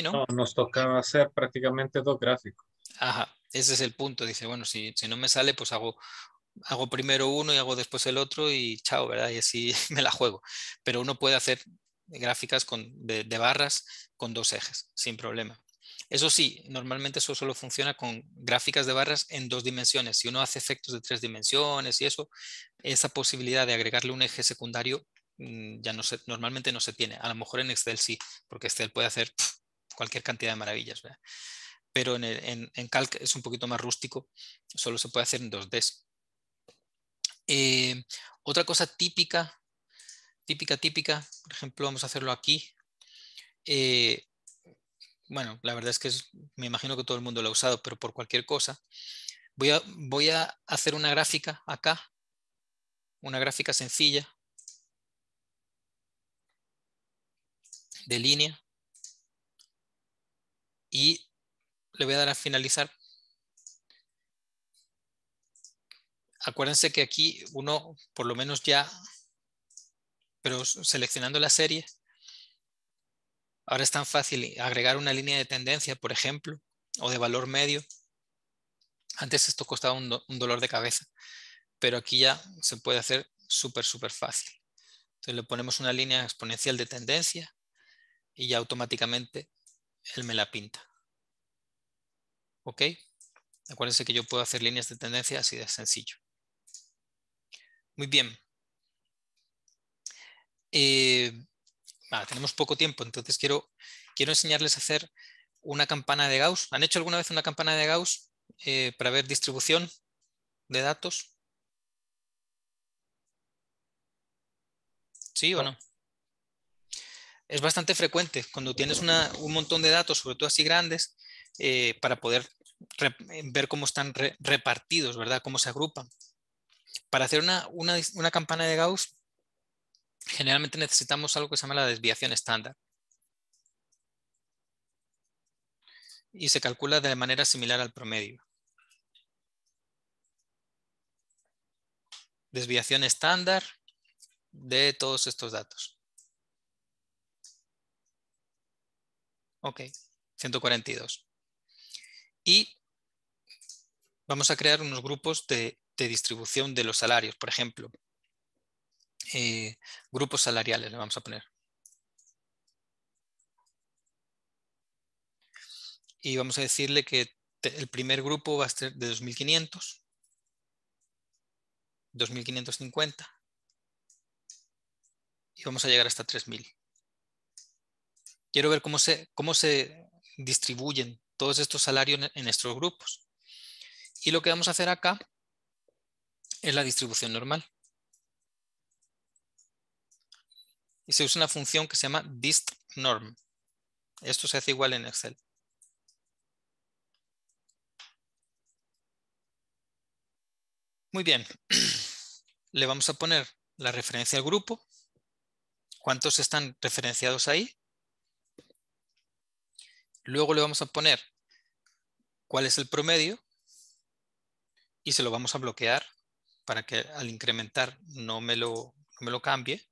¿no? Nos tocaba hacer prácticamente dos gráficos. Ajá, ese es el punto. Dice, bueno, si, si no me sale, pues hago, hago primero uno y hago después el otro y chao, ¿verdad? Y así *laughs* me la juego. Pero uno puede hacer gráficas con, de, barras con dos ejes, sin problema. Eso sí, normalmente eso solo funciona con gráficas de barras en dos dimensiones. Si uno hace efectos de tres dimensiones y eso, esa posibilidad de agregarle un eje secundario mm, ya no se, normalmente no se tiene. A lo mejor en Excel sí, porque Excel puede hacer cualquier cantidad de maravillas. Pero en, en, Calc es un poquito más rústico, solo se puede hacer en 2D. Eh, otra cosa típica, típica, típica, por ejemplo, vamos a hacerlo aquí. Eh, bueno, la verdad es que me imagino que todo el mundo lo ha usado, pero por cualquier cosa. Voy a, voy a hacer una gráfica acá, una gráfica sencilla de línea y le voy a dar a finalizar. Acuérdense que aquí uno, por lo menos ya, pero seleccionando la serie, ahora es tan fácil agregar una línea de tendencia, por ejemplo, o de valor medio. Antes esto costaba un, dolor de cabeza, pero aquí ya se puede hacer súper, súper fácil. Entonces le ponemos una línea exponencial de tendencia y ya automáticamente él me la pinta. ¿Ok? Acuérdense que yo puedo hacer líneas de tendencia así de sencillo. Muy bien. Eh, tenemos poco tiempo, entonces quiero, quiero enseñarles a hacer una campana de Gauss. ¿Han hecho alguna vez una campana de Gauss eh, para ver distribución de datos? ¿Sí o no? es bastante frecuente cuando tienes un montón de datos, sobre todo así grandes, eh, para poder eh, ver cómo están repartidos, ¿verdad? Cómo se agrupan. Para hacer una campana de Gauss, generalmente necesitamos algo que se llama la desviación estándar. Y se calcula de manera similar al promedio. Desviación estándar de todos estos datos. Ok, 142. Y vamos a crear unos grupos de, distribución de los salarios, por ejemplo. Eh, grupos salariales le vamos a poner. Y vamos a decirle que el primer grupo va a ser de 2.500, 2.550 y vamos a llegar hasta 3.000. Quiero ver cómo se, cómo se distribuyen todos estos salarios en, en estos grupos. Y lo que vamos a hacer acá es la distribución normal. Y se usa una función que se llama distNorm. Esto se hace igual en Excel. Muy bien. *clears throat* Le vamos a poner la referencia al grupo. ¿Cuántos están referenciados ahí? Luego le vamos a poner cuál es el promedio y se lo vamos a bloquear para que al incrementar no me lo, me lo cambie.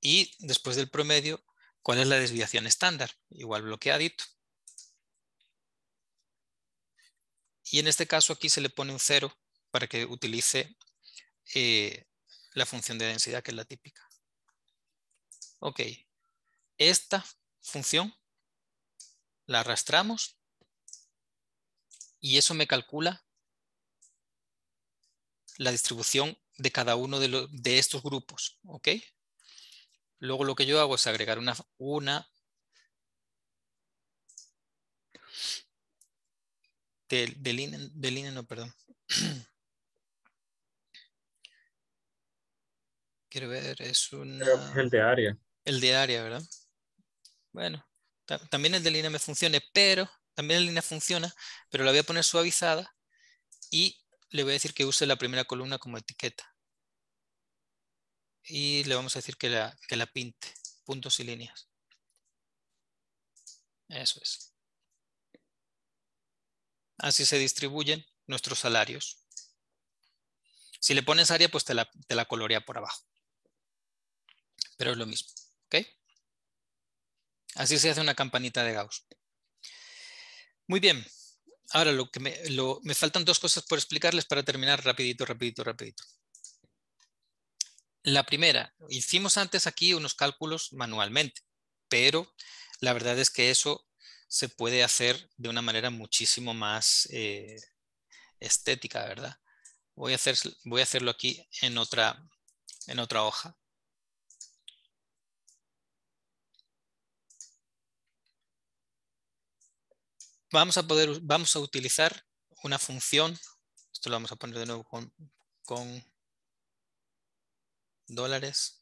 Y después del promedio, cuál es la desviación estándar, igual bloqueadito. Y en este caso aquí se le pone un cero para que utilice eh, la función de densidad que es la típica. Ok, esta función, la arrastramos y eso me calcula la distribución de cada uno de, estos grupos. ¿ok? Luego lo que yo hago es agregar una, una del, no, perdón. *clears throat* Quiero ver, es un El de área. El de área, ¿verdad? Bueno, también el de línea me funcione, pero también la línea funciona, pero la voy a poner suavizada y le voy a decir que use la primera columna como etiqueta. Y le vamos a decir que la, pinte, puntos y líneas. Eso es. Así se distribuyen nuestros salarios. Si le pones área, pues te la, colorea por abajo. Pero es lo mismo. ¿ok? Así se hace una campanita de Gauss. Muy bien. Ahora lo que me, faltan dos cosas por explicarles para terminar rapidito, rapidito, rapidito. La primera, hicimos antes aquí unos cálculos manualmente, pero la verdad es que eso se puede hacer de una manera muchísimo más eh, estética, ¿verdad? Voy a, hacer, voy a hacerlo aquí en otra, en otra hoja. vamos a poder, vamos a utilizar una función, esto lo vamos a poner de nuevo con, con dólares.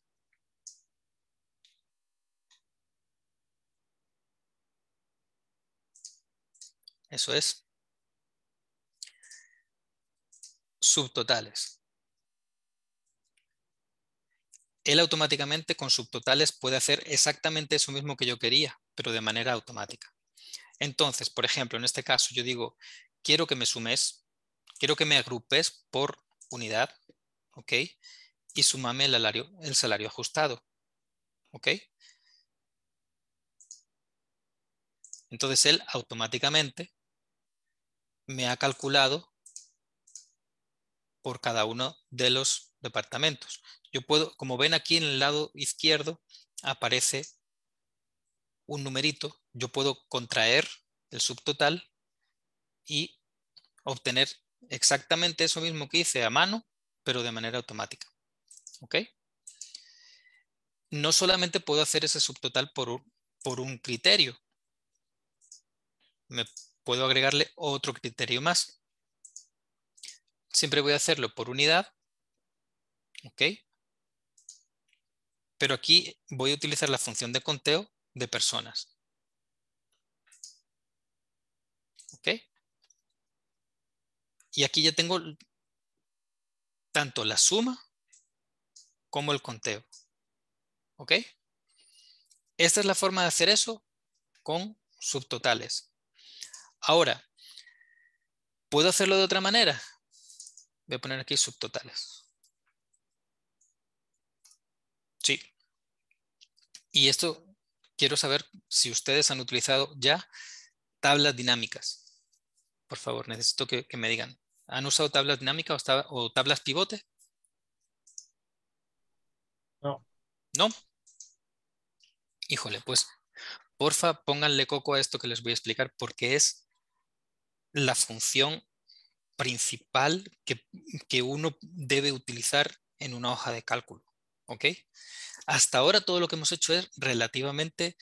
Eso es. Subtotales. Él automáticamente con subtotales puede hacer exactamente eso mismo que yo quería, pero de manera automática. Entonces, por ejemplo, en este caso yo digo, quiero que me sumes, quiero que me agrupes por unidad, ¿ok? Y sumame el salario, el salario ajustado, ¿ok? Entonces él automáticamente me ha calculado por cada uno de los departamentos. Yo puedo, como ven aquí en el lado izquierdo, aparece un numerito yo puedo contraer el subtotal y obtener exactamente eso mismo que hice a mano, pero de manera automática. ¿Ok? No solamente puedo hacer ese subtotal por un, por un criterio. Me puedo agregarle otro criterio más. Siempre voy a hacerlo por unidad. ¿Ok? Pero aquí voy a utilizar la función de conteo de personas. Y aquí ya tengo tanto la suma como el conteo, ¿ok? Esta es la forma de hacer eso con subtotales. Ahora, ¿puedo hacerlo de otra manera? Voy a poner aquí subtotales. Sí. Y esto quiero saber si ustedes han utilizado ya tablas dinámicas. Por favor, necesito que, me digan. ¿Han usado tablas dinámicas o, tablas pivote? No. ¿No? Híjole, pues porfa pónganle coco a esto que les voy a explicar porque es la función principal que, que, uno debe utilizar en una hoja de cálculo. ¿ok? Hasta ahora todo lo que hemos hecho es relativamente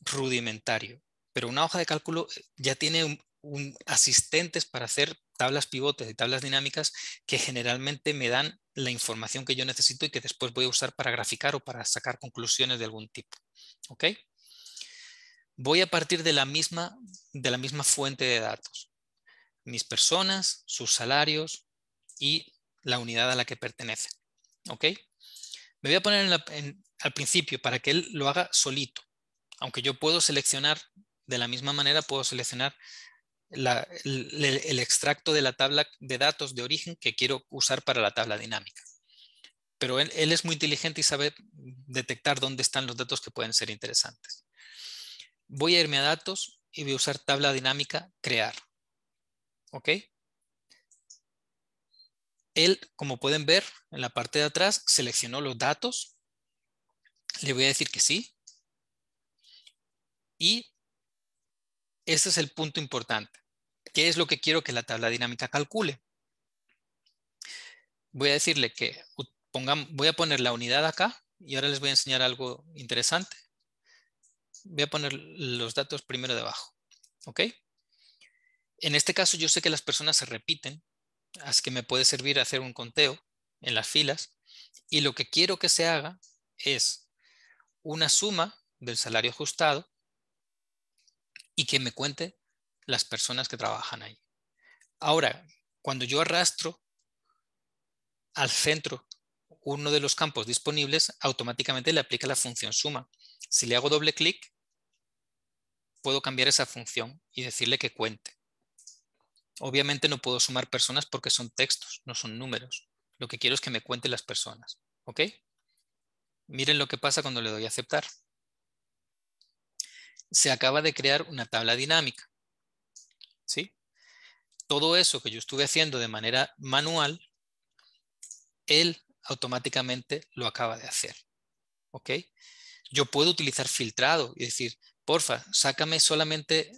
rudimentario, pero una hoja de cálculo ya tiene asistentes para hacer tablas pivotes y tablas dinámicas que generalmente me dan la información que yo necesito y que después voy a usar para graficar o para sacar conclusiones de algún tipo. ¿Ok? Voy a partir de la misma, de la misma fuente de datos. Mis personas, sus salarios y la unidad a la que pertenecen. ¿Ok? Me voy a poner al principio para que él lo haga solito. Aunque yo puedo seleccionar, de la misma manera puedo seleccionar el, extracto de la tabla de datos de origen que quiero usar para la tabla dinámica. Pero él, él es muy inteligente y sabe detectar dónde están los datos que pueden ser interesantes. Voy a irme a datos y voy a usar tabla dinámica crear. ¿Ok? Él, como pueden ver en la parte de atrás, seleccionó los datos. Le voy a decir que sí. Y ese es el punto importante. ¿Qué es lo que quiero que la tabla dinámica calcule? Voy a decirle que voy a poner la unidad acá y ahora les voy a enseñar algo interesante. Voy a poner los datos primero debajo. ¿Ok? En este caso yo sé que las personas se repiten, así que me puede servir hacer un conteo en las filas. Y lo que quiero que se haga es una suma del salario ajustado y que me cuente las personas que trabajan ahí. Ahora, cuando yo arrastro al centro uno de los campos disponibles, automáticamente le aplica la función suma. Si le hago doble clic, puedo cambiar esa función y decirle que cuente. Obviamente no puedo sumar personas porque son textos, no son números. Lo que quiero es que me cuente las personas. ¿Ok? Miren lo que pasa cuando le doy a aceptar se acaba de crear una tabla dinámica. ¿Sí? Todo eso que yo estuve haciendo de manera manual, él automáticamente lo acaba de hacer. ¿Ok? Yo puedo utilizar filtrado y decir, porfa, sácame solamente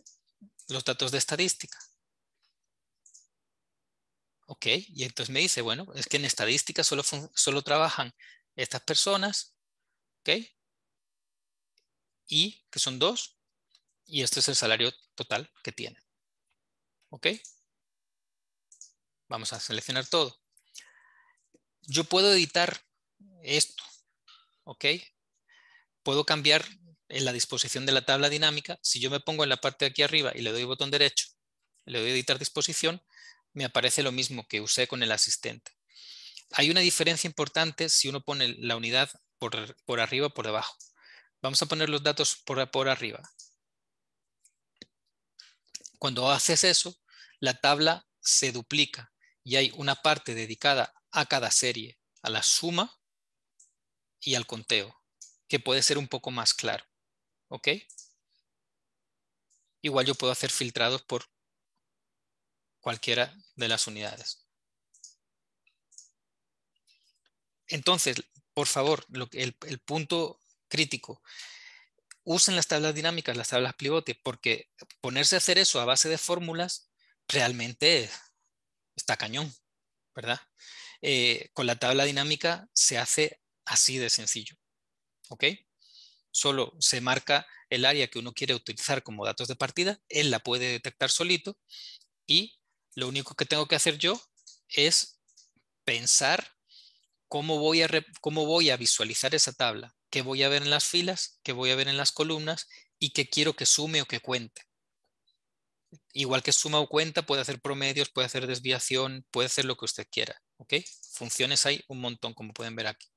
los datos de estadística. Ok, y entonces me dice, bueno, es que en estadística solo, solo trabajan estas personas, ok, y que son dos, y este es el salario total que tiene. ¿Ok? Vamos a seleccionar todo. Yo puedo editar esto. ¿Ok? Puedo cambiar en la disposición de la tabla dinámica. Si yo me pongo en la parte de aquí arriba y le doy botón derecho, le doy editar disposición, me aparece lo mismo que usé con el asistente. Hay una diferencia importante si uno pone la unidad por, arriba o por debajo. Vamos a poner los datos por arriba. Cuando haces eso, la tabla se duplica y hay una parte dedicada a cada serie, a la suma y al conteo, que puede ser un poco más claro. ¿Ok? Igual yo puedo hacer filtrados por cualquiera de las unidades. Entonces, por favor, el punto crítico usen las tablas dinámicas, las tablas pivote, porque ponerse a hacer eso a base de fórmulas realmente está cañón, ¿verdad? Eh, con la tabla dinámica se hace así de sencillo, ¿ok? Solo se marca el área que uno quiere utilizar como datos de partida, él la puede detectar solito y lo único que tengo que hacer yo es pensar cómo voy a, cómo voy a visualizar esa tabla que voy a ver en las filas, que voy a ver en las columnas y que quiero que sume o que cuente. Igual que suma o cuenta, puede hacer promedios, puede hacer desviación, puede hacer lo que usted quiera. ¿ok? Funciones hay un montón, como pueden ver aquí.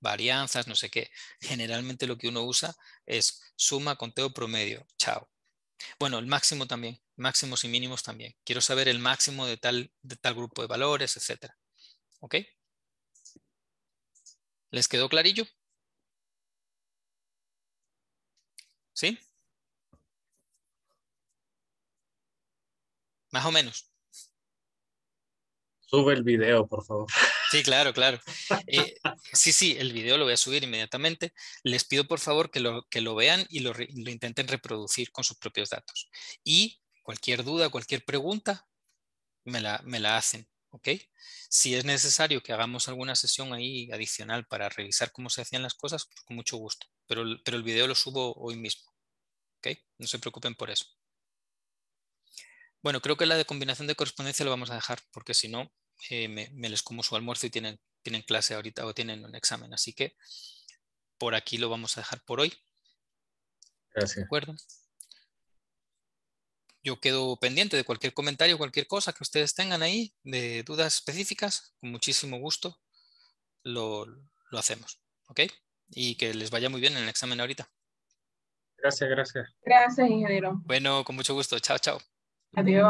Varianzas, no sé qué. Generalmente lo que uno usa es suma, conteo, promedio. Chao. Bueno, el máximo también, máximos y mínimos también. Quiero saber el máximo de tal, de tal grupo de valores, etc. ¿Ok? ¿Les quedó clarillo? ¿Sí? Más o menos. Sube el video, por favor. Sí, claro, claro. Eh, sí, sí, el video lo voy a subir inmediatamente. Les pido por favor que lo, que lo vean y lo, intenten reproducir con sus propios datos. Y cualquier duda, cualquier pregunta, me la, hacen. ¿ok? Si es necesario que hagamos alguna sesión ahí adicional para revisar cómo se hacían las cosas, pues, con mucho gusto pero, el video lo subo hoy mismo. ¿okay? No se preocupen por eso. Bueno, creo que la de combinación de correspondencia lo vamos a dejar, porque si no, eh, me, les como su almuerzo y tienen, tienen clase ahorita o tienen un examen. Así que por aquí lo vamos a dejar por hoy. Gracias. ¿De acuerdo? Yo quedo pendiente de cualquier comentario, cualquier cosa que ustedes tengan ahí, de dudas específicas, con muchísimo gusto lo, lo hacemos. ¿Ok? y que les vaya muy bien en el examen ahorita. Gracias, gracias. Gracias, ingeniero. Bueno, con mucho gusto. Chao, chao. Adiós.